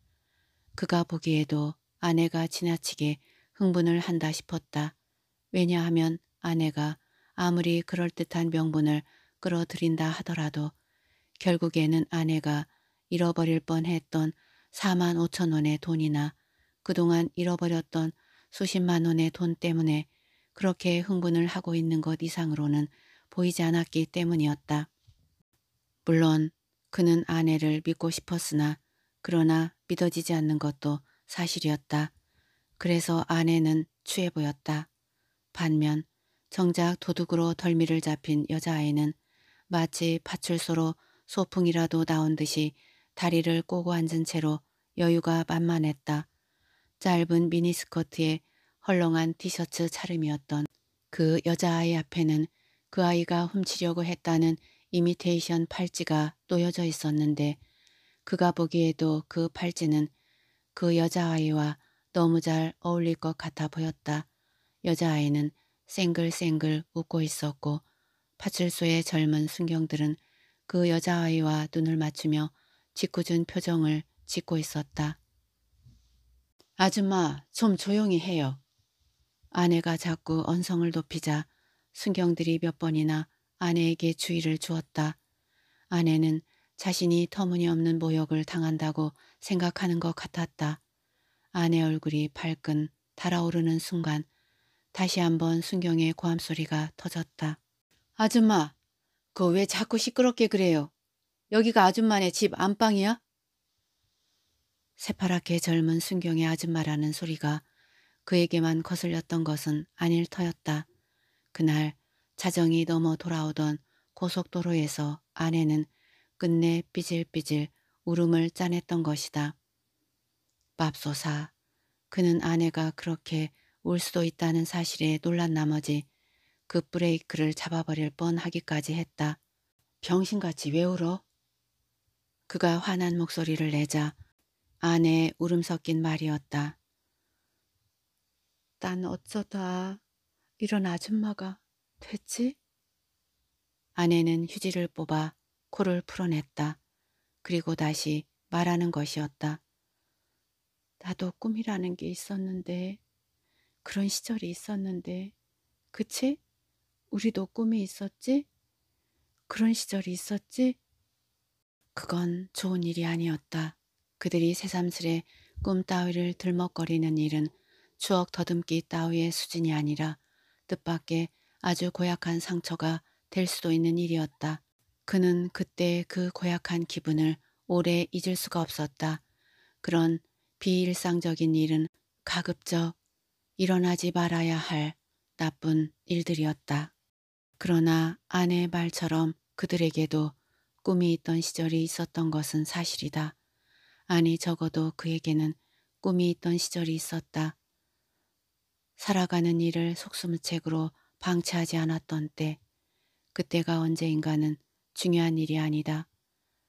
그가 보기에도 아내가 지나치게 흥분을 한다 싶었다. 왜냐하면 아내가 아무리 그럴듯한 명분을 끌어들인다 하더라도 결국에는 아내가 잃어버릴 뻔했던 4만 5천 원의 돈이나 그동안 잃어버렸던 수십만 원의 돈 때문에 그렇게 흥분을 하고 있는 것 이상으로는 보이지 않았기 때문이었다. 물론 그는 아내를 믿고 싶었으나 그러나 믿어지지 않는 것도 사실이었다. 그래서 아내는 추해 보였다. 반면 정작 도둑으로 덜미를 잡힌 여자아이는 마치 파출소로 소풍이라도 나온 듯이 다리를 꼬고 앉은 채로 여유가 만만했다. 짧은 미니스커트에 헐렁한 티셔츠 차림이었던 그 여자아이 앞에는 그 아이가 훔치려고 했다는 이미테이션 팔찌가 놓여져 있었는데 그가 보기에도 그 팔찌는 그 여자아이와 너무 잘 어울릴 것 같아 보였다. 여자아이는 쌩글쌩글 웃고 있었고 파출소의 젊은 순경들은 그 여자아이와 눈을 맞추며 짓궂은 표정을 짓고 있었다. 아줌마 좀 조용히 해요. 아내가 자꾸 언성을 높이자 순경들이 몇 번이나 아내에게 주의를 주었다. 아내는 자신이 터무니없는 모욕을 당한다고 생각하는 것 같았다. 아내 얼굴이 밝은 달아오르는 순간 다시 한번 순경의 고함소리가 터졌다. 아줌마, 그 왜 자꾸 시끄럽게 그래요? 여기가 아줌마네 집 안방이야? 새파랗게 젊은 순경의 아줌마라는 소리가 그에게만 거슬렸던 것은 아닐 터였다. 그날 자정이 넘어 돌아오던 고속도로에서 아내는 끝내 삐질삐질 울음을 짜냈던 것이다. 밥소사 그는 아내가 그렇게 울 수도 있다는 사실에 놀란 나머지 급브레이크를 그 잡아버릴 뻔하기까지 했다. 병신같이 왜 울어? 그가 화난 목소리를 내자 아내의 울음 섞인 말이었다. 난 어쩌다 이런 아줌마가 됐지? 아내는 휴지를 뽑아 코를 풀어냈다. 그리고 다시 말하는 것이었다. 나도 꿈이라는 게 있었는데, 그런 시절이 있었는데, 그치? 우리도 꿈이 있었지? 그런 시절이 있었지? 그건 좋은 일이 아니었다. 그들이 새삼스레 꿈 따위를 들먹거리는 일은 추억 더듬기 따위의 수준이 아니라 뜻밖의 아주 고약한 상처가 될 수도 있는 일이었다. 그는 그때 그 고약한 기분을 오래 잊을 수가 없었다. 그런 비일상적인 일은 가급적 일어나지 말아야 할 나쁜 일들이었다. 그러나 아내의 말처럼 그들에게도 꿈이 있던 시절이 있었던 것은 사실이다. 아니 적어도 그에게는 꿈이 있던 시절이 있었다. 살아가는 일을 속수무책으로 방치하지 않았던 때 그때가 언제인가는 중요한 일이 아니다.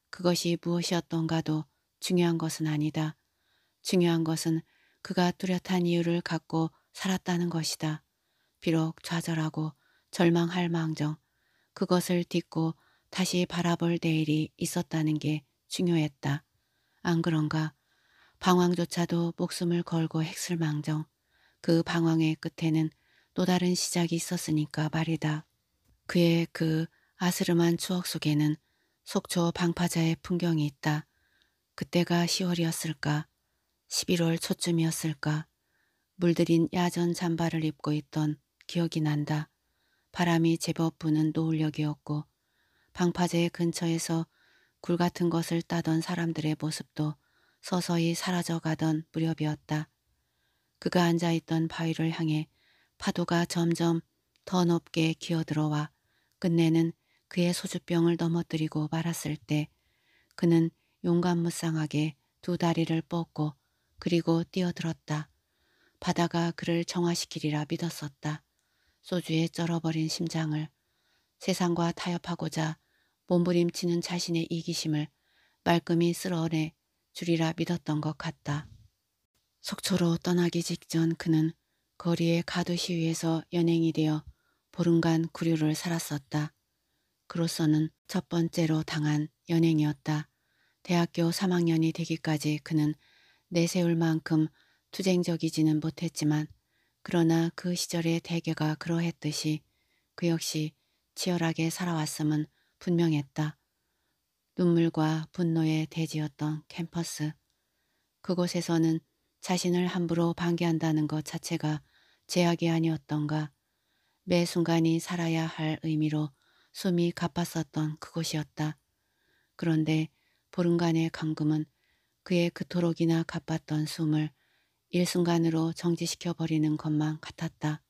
그것이 무엇이었던가도 중요한 것은 아니다. 중요한 것은 그가 뚜렷한 이유를 갖고 살았다는 것이다. 비록 좌절하고 절망할 망정 그것을 딛고 다시 바라볼 내일이 있었다는 게 중요했다. 안 그런가? 방황조차도 목숨을 걸고 했을 망정 그 방황의 끝에는 또 다른 시작이 있었으니까 말이다. 그의 그 아스름한 추억 속에는 속초 방파자의 풍경이 있다. 그때가 10월이었을까? 11월 초쯤이었을까? 물들인 야전 잠바를 입고 있던 기억이 난다. 바람이 제법 부는 노을역이었고 방파제 근처에서 굴 같은 것을 따던 사람들의 모습도 서서히 사라져가던 무렵이었다. 그가 앉아있던 바위를 향해 파도가 점점 더 높게 기어들어와 끝내는 그의 소주병을 넘어뜨리고 말았을 때 그는 용감무쌍하게 두 다리를 뻗고 그리고 뛰어들었다. 바다가 그를 정화시키리라 믿었었다. 소주에 쩔어버린 심장을 세상과 타협하고자 몸부림치는 자신의 이기심을 말끔히 쓸어내 주리라 믿었던 것 같다. 속초로 떠나기 직전 그는 거리의 가두 시위에서 연행이 되어 보름간 구류를 살았었다. 그로서는 첫 번째로 당한 연행이었다. 대학교 3학년이 되기까지 그는 내세울 만큼 투쟁적이지는 못했지만 그러나 그 시절의 대개가 그러했듯이 그 역시 치열하게 살아왔음은 분명했다. 눈물과 분노의 대지였던 캠퍼스. 그곳에서는 자신을 함부로 방기한다는것 자체가 제약이 아니었던가 매 순간이 살아야 할 의미로 숨이 가빴었던 그곳이었다. 그런데 보름간의 감금은 그의 그토록이나 가빴던 숨을 일순간으로 정지시켜버리는 것만 같았다.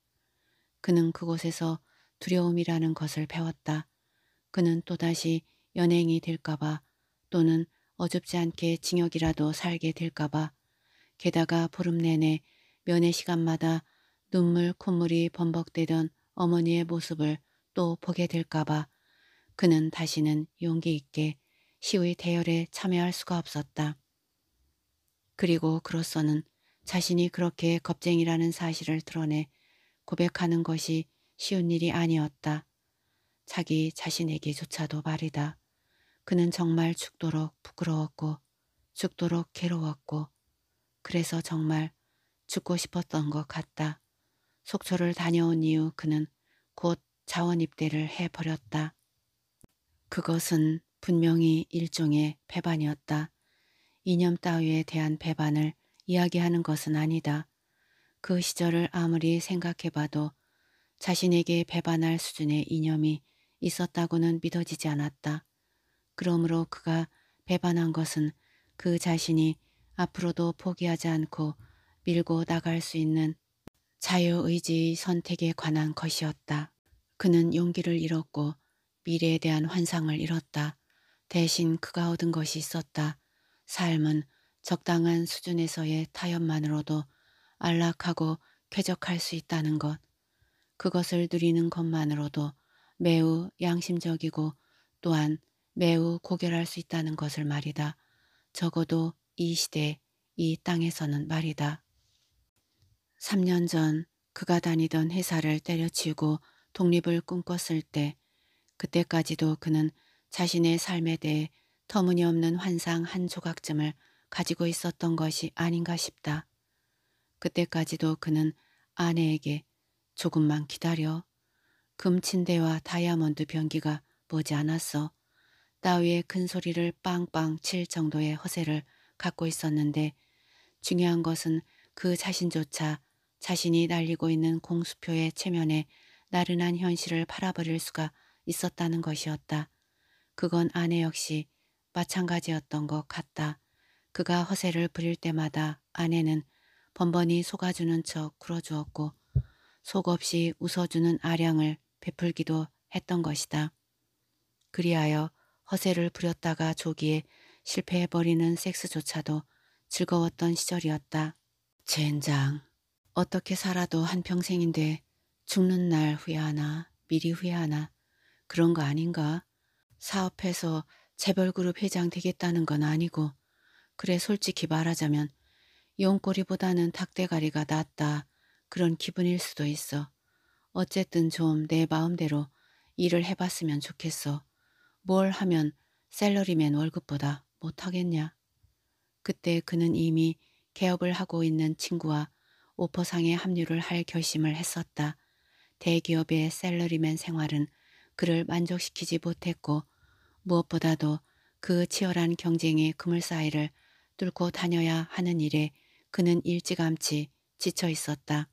그는 그곳에서 두려움이라는 것을 배웠다. 그는 또다시 연행이 될까봐 또는 어줍지 않게 징역이라도 살게 될까봐 게다가 보름 내내 면회 시간마다 눈물 콧물이 범벅대던 어머니의 모습을 또 보게 될까봐 그는 다시는 용기 있게 시의 대열에 참여할 수가 없었다. 그리고 그로서는 자신이 그렇게 겁쟁이라는 사실을 드러내 고백하는 것이 쉬운 일이 아니었다. 자기 자신에게조차도 말이다. 그는 정말 죽도록 부끄러웠고 죽도록 괴로웠고 그래서 정말 죽고 싶었던 것 같다. 속초를 다녀온 이후 그는 곧 자원입대를 해버렸다. 그것은 분명히 일종의 배반이었다. 이념 따위에 대한 배반을 이야기하는 것은 아니다. 그 시절을 아무리 생각해봐도 자신에게 배반할 수준의 이념이 있었다고는 믿어지지 않았다. 그러므로 그가 배반한 것은 그 자신이 앞으로도 포기하지 않고 밀고 나갈 수 있는 자유의지 선택에 관한 것이었다. 그는 용기를 잃었고 미래에 대한 환상을 잃었다. 대신 그가 얻은 것이 있었다. 삶은 적당한 수준에서의 타협만으로도 안락하고 쾌적할 수 있다는 것. 그것을 누리는 것만으로도 매우 양심적이고 또한 매우 고결할 수 있다는 것을 말이다. 적어도 이 시대, 이 땅에서는 말이다. 3년 전 그가 다니던 회사를 때려치우고 독립을 꿈꿨을 때 그때까지도 그는 자신의 삶에 대해 터무니없는 환상 한 조각쯤을 가지고 있었던 것이 아닌가 싶다. 그때까지도 그는 아내에게 조금만 기다려. 금침대와 다이아몬드 변기가 보지 않았어. 따위의 큰 소리를 빵빵 칠 정도의 허세를 갖고 있었는데 중요한 것은 그 자신조차 자신이 날리고 있는 공수표의 체면에 나른한 현실을 팔아버릴 수가 있었다는 것이었다. 그건 아내 역시 마찬가지였던 것 같다. 그가 허세를 부릴 때마다 아내는 번번이 속아주는 척 굴어주었고 속없이 웃어주는 아량을 베풀기도 했던 것이다. 그리하여 허세를 부렸다가 조기에 실패해버리는 섹스조차도 즐거웠던 시절이었다. 젠장. 어떻게 살아도 한평생인데 죽는 날 후회하나 미리 후회하나 그런 거 아닌가? 사업해서 재벌그룹 회장 되겠다는 건 아니고 그래 솔직히 말하자면 용꼬리보다는 닭대가리가 낫다 그런 기분일 수도 있어. 어쨌든 좀 내 마음대로 일을 해봤으면 좋겠어. 뭘 하면 셀러리맨 월급보다 못하겠냐. 그때 그는 이미 개업을 하고 있는 친구와 오퍼상에 합류를 할 결심을 했었다. 대기업의 셀러리맨 생활은 그를 만족시키지 못했고 무엇보다도 그 치열한 경쟁의 그물사이를 뚫고 다녀야 하는 일에 그는 일찌감치 지쳐 있었다.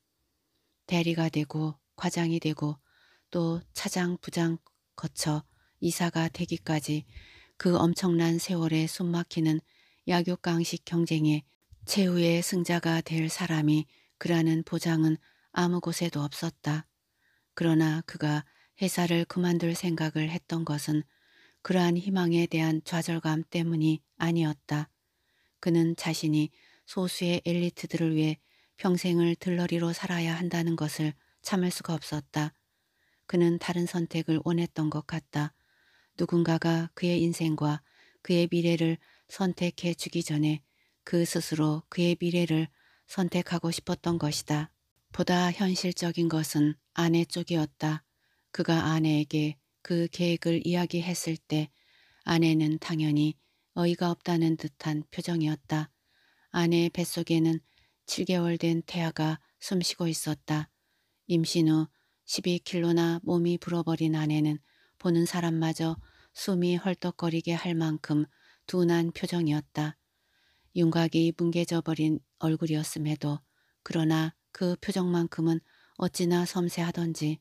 대리가 되고 과장이 되고 또 차장 부장 거쳐 이사가 되기까지 그 엄청난 세월에 숨막히는 약육강식 경쟁에 최후의 승자가 될 사람이 그라는 보장은 아무 곳에도 없었다. 그러나 그가 회사를 그만둘 생각을 했던 것은 그러한 희망에 대한 좌절감 때문이 아니었다. 그는 자신이 소수의 엘리트들을 위해 평생을 들러리로 살아야 한다는 것을 참을 수가 없었다. 그는 다른 선택을 원했던 것 같다. 누군가가 그의 인생과 그의 미래를 선택해 주기 전에 그 스스로 그의 미래를 선택하고 싶었던 것이다. 보다 현실적인 것은 아내 쪽이었다. 그가 아내에게 그 계획을 이야기했을 때 아내는 당연히 어이가 없다는 듯한 표정이었다. 아내의 뱃속에는 7개월 된 태아가 숨쉬고 있었다. 임신 후 12킬로나 몸이 불어버린 아내는 보는 사람마저 숨이 헐떡거리게 할 만큼 둔한 표정이었다. 윤곽이 뭉개져버린 얼굴이었음에도 그러나 그 표정만큼은 어찌나 섬세하던지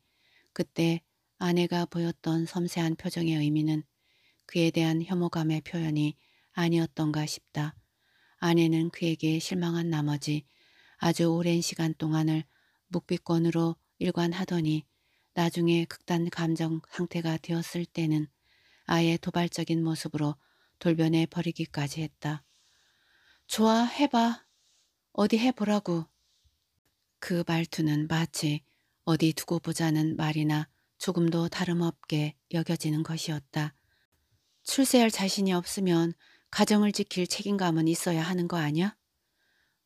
그때 아내가 보였던 섬세한 표정의 의미는 그에 대한 혐오감의 표현이 아니었던가 싶다. 아내는 그에게 실망한 나머지 아주 오랜 시간 동안을 묵비권으로 일관하더니 나중에 극단 감정 상태가 되었을 때는 아예 도발적인 모습으로 돌변해 버리기까지 했다. 좋아, 해봐. 어디 해보라고. 그 말투는 마치 어디 두고 보자는 말이나 조금도 다름없게 여겨지는 것이었다. 출세할 자신이 없으면 가정을 지킬 책임감은 있어야 하는 거 아냐?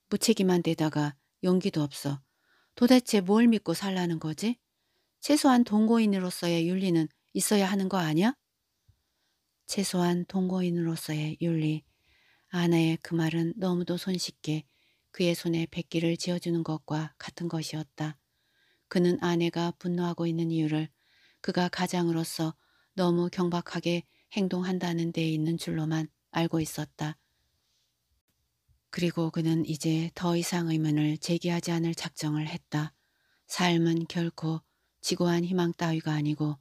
무책임한 데다가 용기도 없어. 도대체 뭘 믿고 살라는 거지? 최소한 동거인으로서의 윤리는 있어야 하는 거 아냐? 최소한 동거인으로서의 윤리. 아내의그 말은 너무도 손쉽게 그의 손에 백기를 지어주는 것과 같은 것이었다. 그는 아내가 분노하고 있는 이유를 그가 가장으로서 너무 경박하게 행동한다는 데에 있는 줄로만 알고 있었다. 그리고 그는 이제 더 이상 의문을 제기하지 않을 작정을 했다. 삶은 결코 지고한 희망 따위가 아니고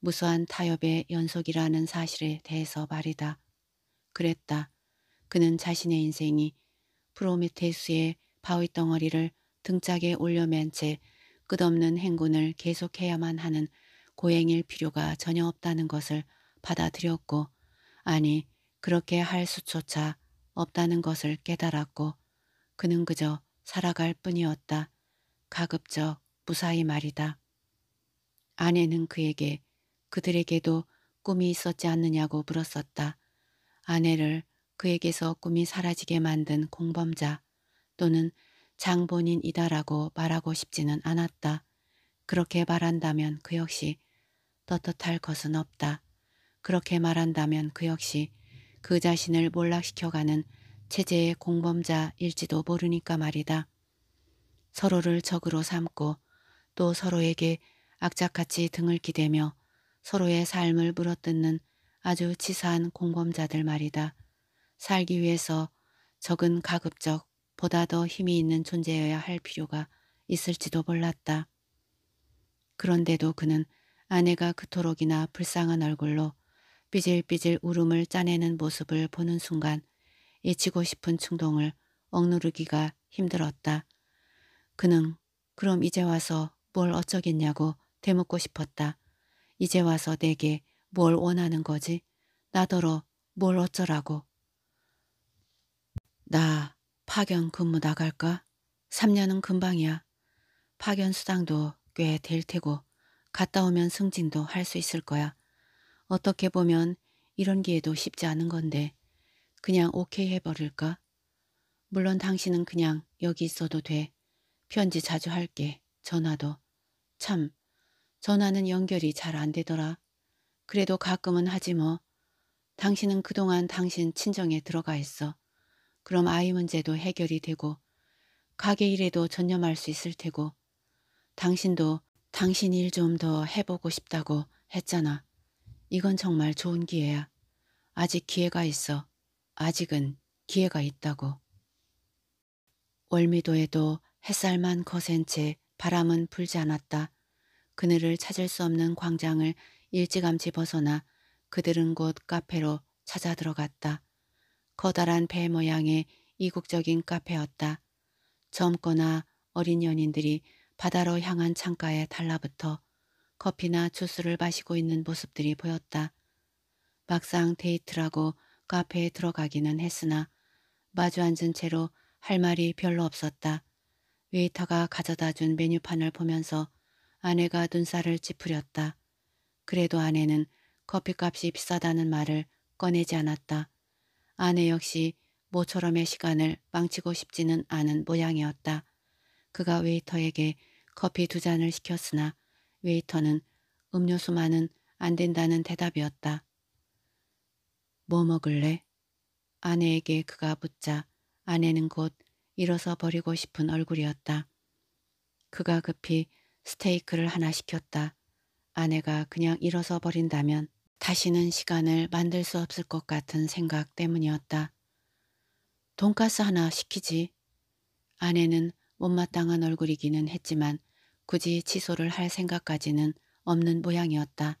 무수한 타협의 연속이라는 사실에 대해서 말이다. 그랬다. 그는 자신의 인생이 프로메테우스의 바위 덩어리를 등짝에 올려맨 채 끝없는 행군을 계속해야만 하는 고행일 필요가 전혀 없다는 것을 받아들였고 아니 그렇게 할 수조차 없다는 것을 깨달았고 그는 그저 살아갈 뿐이었다. 가급적 무사히 말이다. 아내는 그에게 그들에게도 꿈이 있었지 않느냐고 물었었다. 아내를 그에게서 꿈이 사라지게 만든 공범자 또는 장본인이다라고 말하고 싶지는 않았다. 그렇게 말한다면 그 역시 떳떳할 것은 없다. 그렇게 말한다면 그 역시 그 자신을 몰락시켜가는 체제의 공범자일지도 모르니까 말이다. 서로를 적으로 삼고 또 서로에게 악착같이 등을 기대며 서로의 삶을 물어뜯는 아주 치사한 공범자들 말이다. 살기 위해서 적은 가급적 보다 더 힘이 있는 존재여야 할 필요가 있을지도 몰랐다. 그런데도 그는 아내가 그토록이나 불쌍한 얼굴로 삐질삐질 울음을 짜내는 모습을 보는 순간 잊히고 싶은 충동을 억누르기가 힘들었다. 그는 그럼 이제 와서 뭘 어쩌겠냐고 되묻고 싶었다. 이제 와서 내게 뭘 원하는 거지? 나더러 뭘 어쩌라고? 나 파견 근무 나갈까? 3년은 금방이야. 파견 수당도 꽤 될 테고 갔다 오면 승진도 할 수 있을 거야. 어떻게 보면 이런 기회도 쉽지 않은 건데 그냥 오케이 해버릴까? 물론 당신은 그냥 여기 있어도 돼. 편지 자주 할게. 전화도. 참 전화는 연결이 잘 안 되더라. 그래도 가끔은 하지 뭐. 당신은 그동안 당신 친정에 들어가 있어. 그럼 아이 문제도 해결이 되고 가게 일에도 전념할 수 있을 테고 당신도 당신 일 좀 더 해보고 싶다고 했잖아. 이건 정말 좋은 기회야. 아직 기회가 있어. 아직은 기회가 있다고. 월미도에도 햇살만 거센 채 바람은 불지 않았다. 그늘을 찾을 수 없는 광장을 일찌감치 벗어나 그들은 곧 카페로 찾아 들어갔다. 커다란 배 모양의 이국적인 카페였다. 젊거나 어린 연인들이 바다로 향한 창가에 달라붙어 커피나 주스를 마시고 있는 모습들이 보였다. 막상 데이트라고 카페에 들어가기는 했으나 마주 앉은 채로 할 말이 별로 없었다. 웨이터가 가져다 준 메뉴판을 보면서 아내가 눈살을 찌푸렸다. 그래도 아내는 커피값이 비싸다는 말을 꺼내지 않았다. 아내 역시 모처럼의 시간을 망치고 싶지는 않은 모양이었다. 그가 웨이터에게 커피 두 잔을 시켰으나 웨이터는 음료수만은 안 된다는 대답이었다. 뭐 먹을래? 아내에게 그가 묻자 아내는 곧 일어서 버리고 싶은 얼굴이었다. 그가 급히 스테이크를 하나 시켰다. 아내가 그냥 일어서 버린다면 다시는 시간을 만들 수 없을 것 같은 생각 때문이었다. 돈가스 하나 시키지. 아내는 못마땅한 얼굴이기는 했지만 굳이 취소를 할 생각까지는 없는 모양이었다.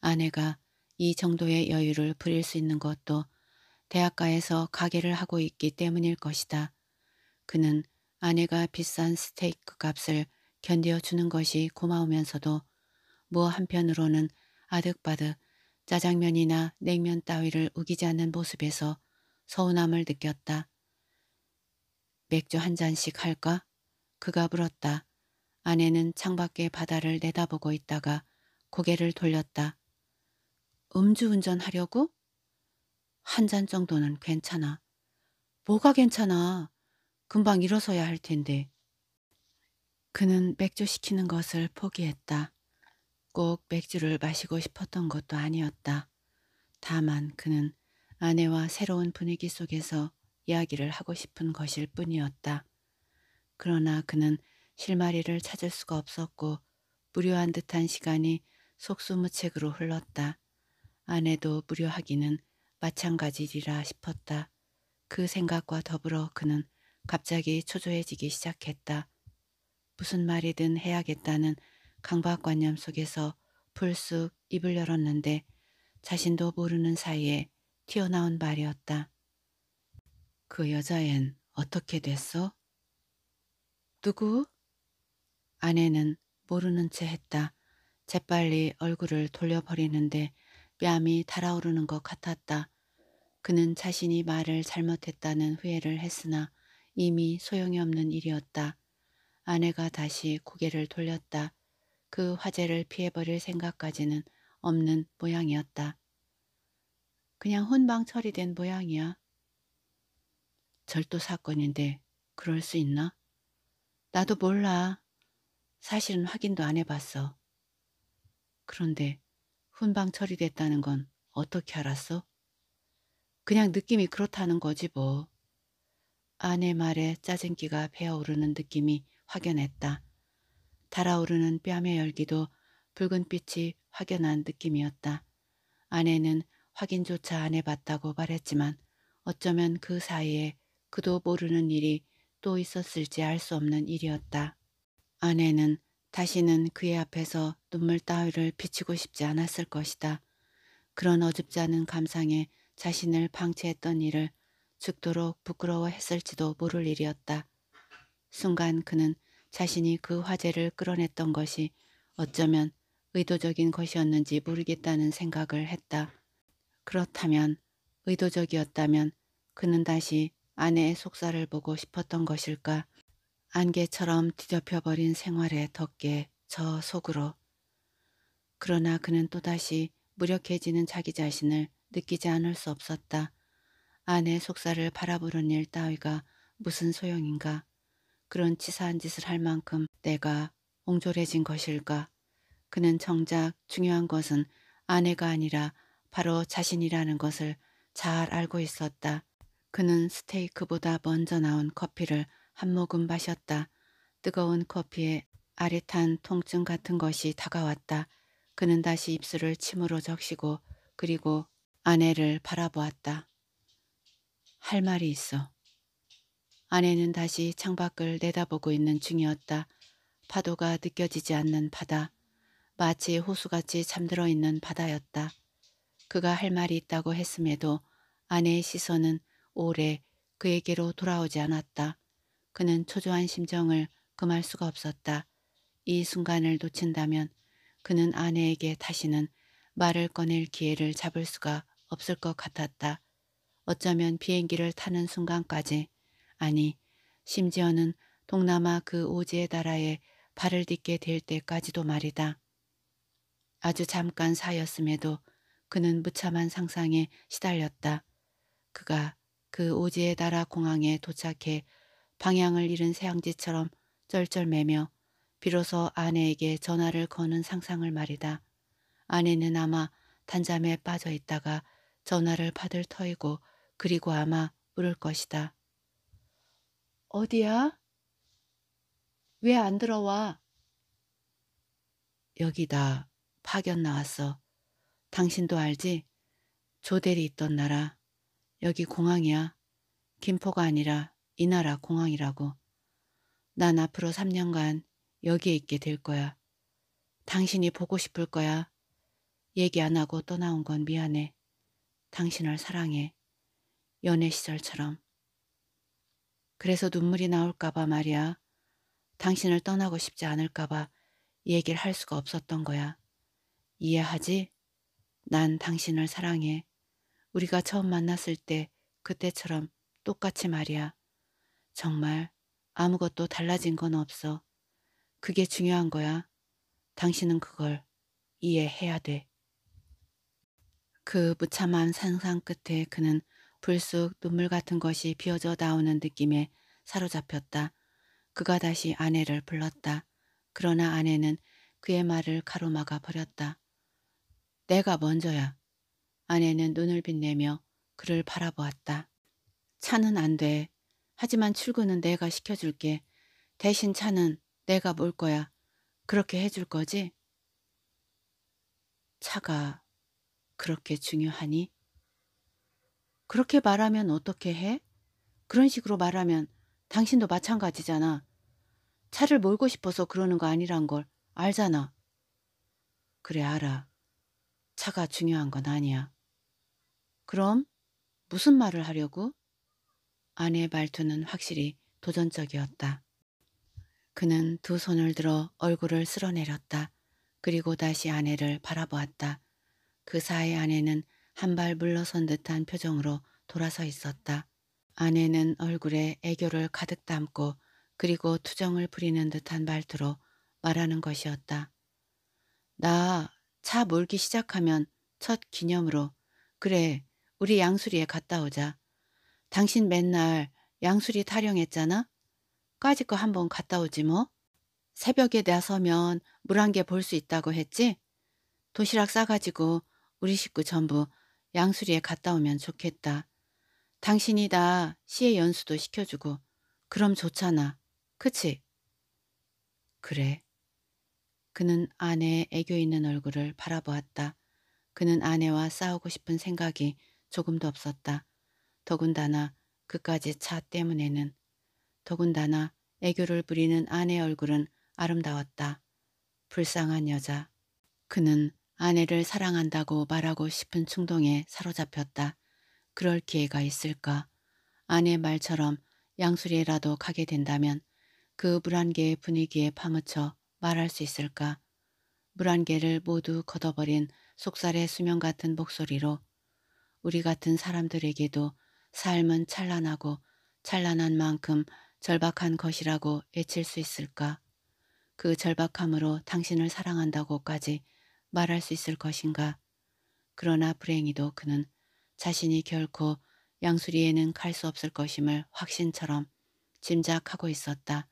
아내가 이 정도의 여유를 부릴 수 있는 것도 대학가에서 가게를 하고 있기 때문일 것이다. 그는 아내가 비싼 스테이크 값을 견뎌주는 것이 고마우면서도 뭐 한편으로는 아득바득 짜장면이나 냉면 따위를 우기지 않는 모습에서 서운함을 느꼈다. 맥주 한 잔씩 할까? 그가 물었다. 아내는 창밖의 바다를 내다보고 있다가 고개를 돌렸다. 음주운전 하려고? 한 잔 정도는 괜찮아. 뭐가 괜찮아. 금방 일어서야 할 텐데. 그는 맥주 시키는 것을 포기했다. 꼭 맥주를 마시고 싶었던 것도 아니었다. 다만 그는 아내와 새로운 분위기 속에서 이야기를 하고 싶은 것일 뿐이었다. 그러나 그는 실마리를 찾을 수가 없었고 무료한 듯한 시간이 속수무책으로 흘렀다. 아내도 무료하기는 마찬가지리라 싶었다. 그 생각과 더불어 그는 갑자기 초조해지기 시작했다. 무슨 말이든 해야겠다는 강박관념 속에서 불쑥 입을 열었는데 자신도 모르는 사이에 튀어나온 말이었다. 그 여자엔 어떻게 됐어? 누구? 아내는 모르는 채 했다. 재빨리 얼굴을 돌려버리는데 뺨이 달아오르는 것 같았다. 그는 자신이 말을 잘못했다는 후회를 했으나 이미 소용이 없는 일이었다. 아내가 다시 고개를 돌렸다. 그 화재를 피해버릴 생각까지는 없는 모양이었다. 그냥 혼방 처리된 모양이야. 절도 사건인데 그럴 수 있나? 나도 몰라. 사실은 확인도 안 해봤어. 그런데 훈방 처리됐다는 건 어떻게 알았어? 그냥 느낌이 그렇다는 거지 뭐. 아내 말에 짜증기가 배어오르는 느낌이 확연했다. 달아오르는 뺨의 열기도 붉은 빛이 확연한 느낌이었다. 아내는 확인조차 안 해봤다고 말했지만 어쩌면 그 사이에 그도 모르는 일이 또 있었을지 알 수 없는 일이었다. 아내는 다시는 그의 앞에서 눈물 따위를 비치고 싶지 않았을 것이다. 그런 어줍지 않은 감상에 자신을 방치했던 일을 죽도록 부끄러워했을지도 모를 일이었다. 순간 그는 자신이 그 화제를 끌어냈던 것이 어쩌면 의도적인 것이었는지 모르겠다는 생각을 했다. 그렇다면 의도적이었다면 그는 다시 아내의 속살을 보고 싶었던 것일까? 안개처럼 뒤덮여버린 생활의 덮개 저 속으로. 그러나 그는 또다시 무력해지는 자기 자신을 느끼지 않을 수 없었다. 아내의 속살을 바라보는 일 따위가 무슨 소용인가. 그런 치사한 짓을 할 만큼 내가 옹졸해진 것일까? 그는 정작 중요한 것은 아내가 아니라 바로 자신이라는 것을 잘 알고 있었다. 그는 스테이크보다 먼저 나온 커피를 한 모금 마셨다. 뜨거운 커피에 아릿한 통증 같은 것이 다가왔다. 그는 다시 입술을 침으로 적시고 그리고 아내를 바라보았다. 할 말이 있어. 아내는 다시 창밖을 내다보고 있는 중이었다. 파도가 느껴지지 않는 바다. 마치 호수같이 잠들어 있는 바다였다. 그가 할 말이 있다고 했음에도 아내의 시선은 오래 그에게로 돌아오지 않았다. 그는 초조한 심정을 금할 수가 없었다. 이 순간을 놓친다면 그는 아내에게 다시는 말을 꺼낼 기회를 잡을 수가 없을 것 같았다. 어쩌면 비행기를 타는 순간까지 아니 심지어는 동남아 그 오지의 나라에 발을 딛게 될 때까지도 말이다. 아주 잠깐 사였음에도 그는 무참한 상상에 시달렸다. 그가 그 오지의 나라 공항에 도착해 방향을 잃은 새양지처럼 쩔쩔매며 비로소 아내에게 전화를 거는 상상을 말이다. 아내는 아마 단잠에 빠져 있다가 전화를 받을 터이고 그리고 아마 울을 것이다. 어디야? 왜 안 들어와? 여기다 파견 나왔어. 당신도 알지? 조대리 있던 나라. 여기 공항이야. 김포가 아니라 이 나라 공항이라고. 난 앞으로 3년간 여기에 있게 될 거야. 당신이 보고 싶을 거야. 얘기 안 하고 떠나온 건 미안해. 당신을 사랑해. 연애 시절처럼. 그래서 눈물이 나올까봐 말이야. 당신을 떠나고 싶지 않을까봐 얘기를 할 수가 없었던 거야. 이해하지? 난 당신을 사랑해. 우리가 처음 만났을 때 그때처럼 똑같이 말이야. 정말 아무것도 달라진 건 없어. 그게 중요한 거야. 당신은 그걸 이해해야 돼. 그 무참한 상상 끝에 그는 불쑥 눈물 같은 것이 비어져 나오는 느낌에 사로잡혔다. 그가 다시 아내를 불렀다. 그러나 아내는 그의 말을 가로막아 버렸다. 내가 먼저야. 아내는 눈을 빛내며 그를 바라보았다. 차는 안 돼. 하지만 출근은 내가 시켜줄게. 대신 차는 내가 몰 거야. 그렇게 해줄 거지? 차가 그렇게 중요하니? 그렇게 말하면 어떻게 해? 그런 식으로 말하면 당신도 마찬가지잖아. 차를 몰고 싶어서 그러는 거 아니란 걸 알잖아. 그래, 알아. 차가 중요한 건 아니야. 그럼 무슨 말을 하려고? 아내의 말투는 확실히 도전적이었다. 그는 두 손을 들어 얼굴을 쓸어내렸다. 그리고 다시 아내를 바라보았다. 그 사이 아내는 한발 물러선 듯한 표정으로 돌아서 있었다. 아내는 얼굴에 애교를 가득 담고 그리고 투정을 부리는 듯한 말투로 말하는 것이었다. 나 차 몰기 시작하면 첫 기념으로 그래 우리 양수리에 갔다 오자. 당신 맨날 양수리 타령했잖아? 까짓 거 한 번 갔다 오지 뭐. 새벽에 나서면 물 한 개 볼 수 있다고 했지? 도시락 싸가지고 우리 식구 전부 양수리에 갔다 오면 좋겠다. 당신이 다 시의 연수도 시켜주고 그럼 좋잖아. 그치? 그래. 그는 아내의 애교 있는 얼굴을 바라보았다. 그는 아내와 싸우고 싶은 생각이 조금도 없었다. 더군다나 그까지 차 때문에는 더군다나 애교를 부리는 아내 얼굴은 아름다웠다. 불쌍한 여자. 그는 아내를 사랑한다고 말하고 싶은 충동에 사로잡혔다. 그럴 기회가 있을까? 아내 말처럼 양수리라도 에 가게 된다면 그 물안개의 분위기에 파묻혀 말할 수 있을까? 물안개를 모두 걷어버린 속살의 수면 같은 목소리로 우리 같은 사람들에게도 삶은 찬란하고 찬란한 만큼 절박한 것이라고 외칠 수 있을까? 그 절박함으로 당신을 사랑한다고까지 말할 수 있을 것인가. 그러나 불행히도 그는 자신이 결코 양수리에는 갈 수 없을 것임을 확신처럼 짐작하고 있었다.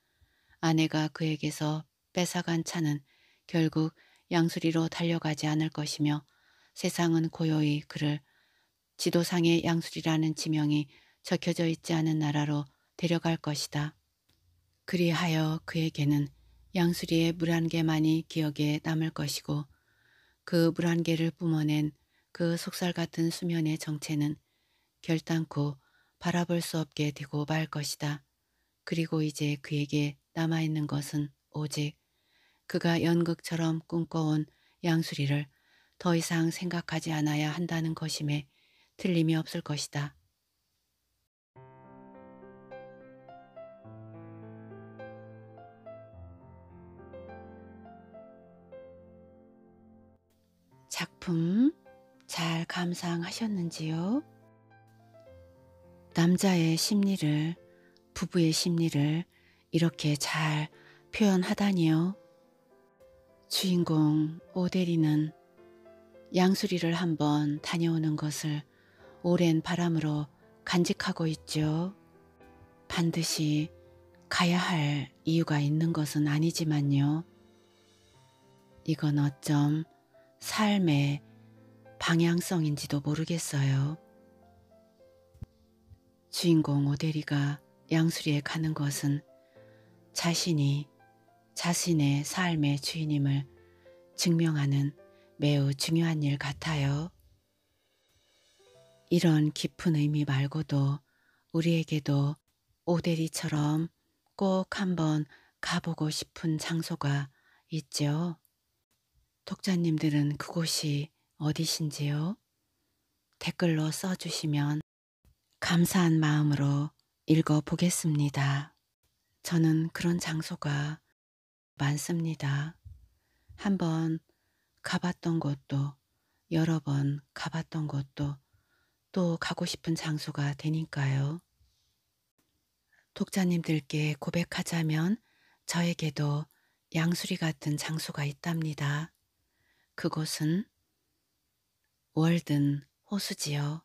아내가 그에게서 뺏어간 차는 결국 양수리로 달려가지 않을 것이며 세상은 고요히 그를 지도상의 양수리라는 지명이 적혀져 있지 않은 나라로 데려갈 것이다. 그리하여 그에게는 양수리의 물안개만이 기억에 남을 것이고 그 물안개를 뿜어낸 그 속살 같은 수면의 정체는 결단코 바라볼 수 없게 되고 말 것이다. 그리고 이제 그에게 남아있는 것은 오직 그가 연극처럼 꿈꿔온 양수리를 더 이상 생각하지 않아야 한다는 것임에 틀림이 없을 것이다. 작품 잘 감상하셨는지요? 남자의 심리를, 부부의 심리를 이렇게 잘 표현하다니요. 주인공 오데리는 양수리를 한번 다녀오는 것을 오랜 바람으로 간직하고 있죠. 반드시 가야 할 이유가 있는 것은 아니지만요. 이건 어쩜 삶의 방향성인지도 모르겠어요. 주인공 오데리가 양수리에 가는 것은 자신이 자신의 삶의 주인임을 증명하는 매우 중요한 일 같아요. 이런 깊은 의미 말고도 우리에게도 오데리처럼 꼭 한번 가보고 싶은 장소가 있죠. 독자님들은 그곳이 어디신지요? 댓글로 써주시면 감사한 마음으로 읽어보겠습니다. 저는 그런 장소가 많습니다. 한번 가봤던 곳도 여러 번 가봤던 곳도 또 가고 싶은 장소가 되니까요. 독자님들께 고백하자면 저에게도 양수리 같은 장소가 있답니다. 그곳은 월든 호수지요.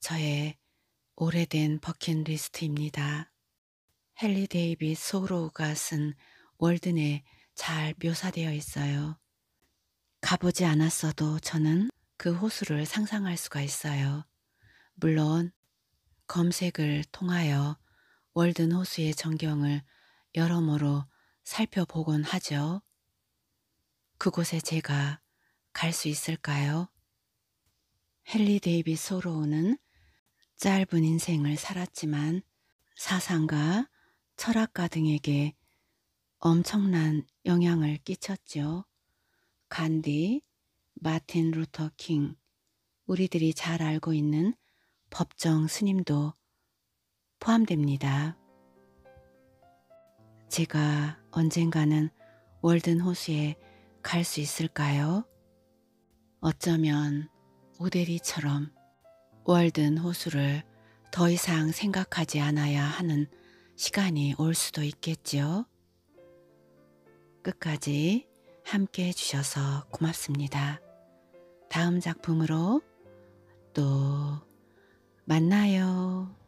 저의 오래된 버킷리스트입니다. 헨리 데이빗 소로우가 쓴 월든에 잘 묘사되어 있어요. 가보지 않았어도 저는 그 호수를 상상할 수가 있어요. 물론 검색을 통하여 월든 호수의 전경을 여러모로 살펴보곤 하죠. 그곳에 제가 갈 수 있을까요? 헨리 데이비 소로우는 짧은 인생을 살았지만 사상가, 철학가 등에게 엄청난 영향을 끼쳤죠. 간디, 마틴 루터 킹, 우리들이 잘 알고 있는 법정 스님도 포함됩니다. 제가 언젠가는 월든 호수에 갈수 있을까요? 어쩌면 오데리처럼 월든 호수를 더 이상 생각하지 않아야 하는 시간이 올 수도 있겠지요. 끝까지 함께 해주셔서 고맙습니다. 다음 작품으로 또 만나요.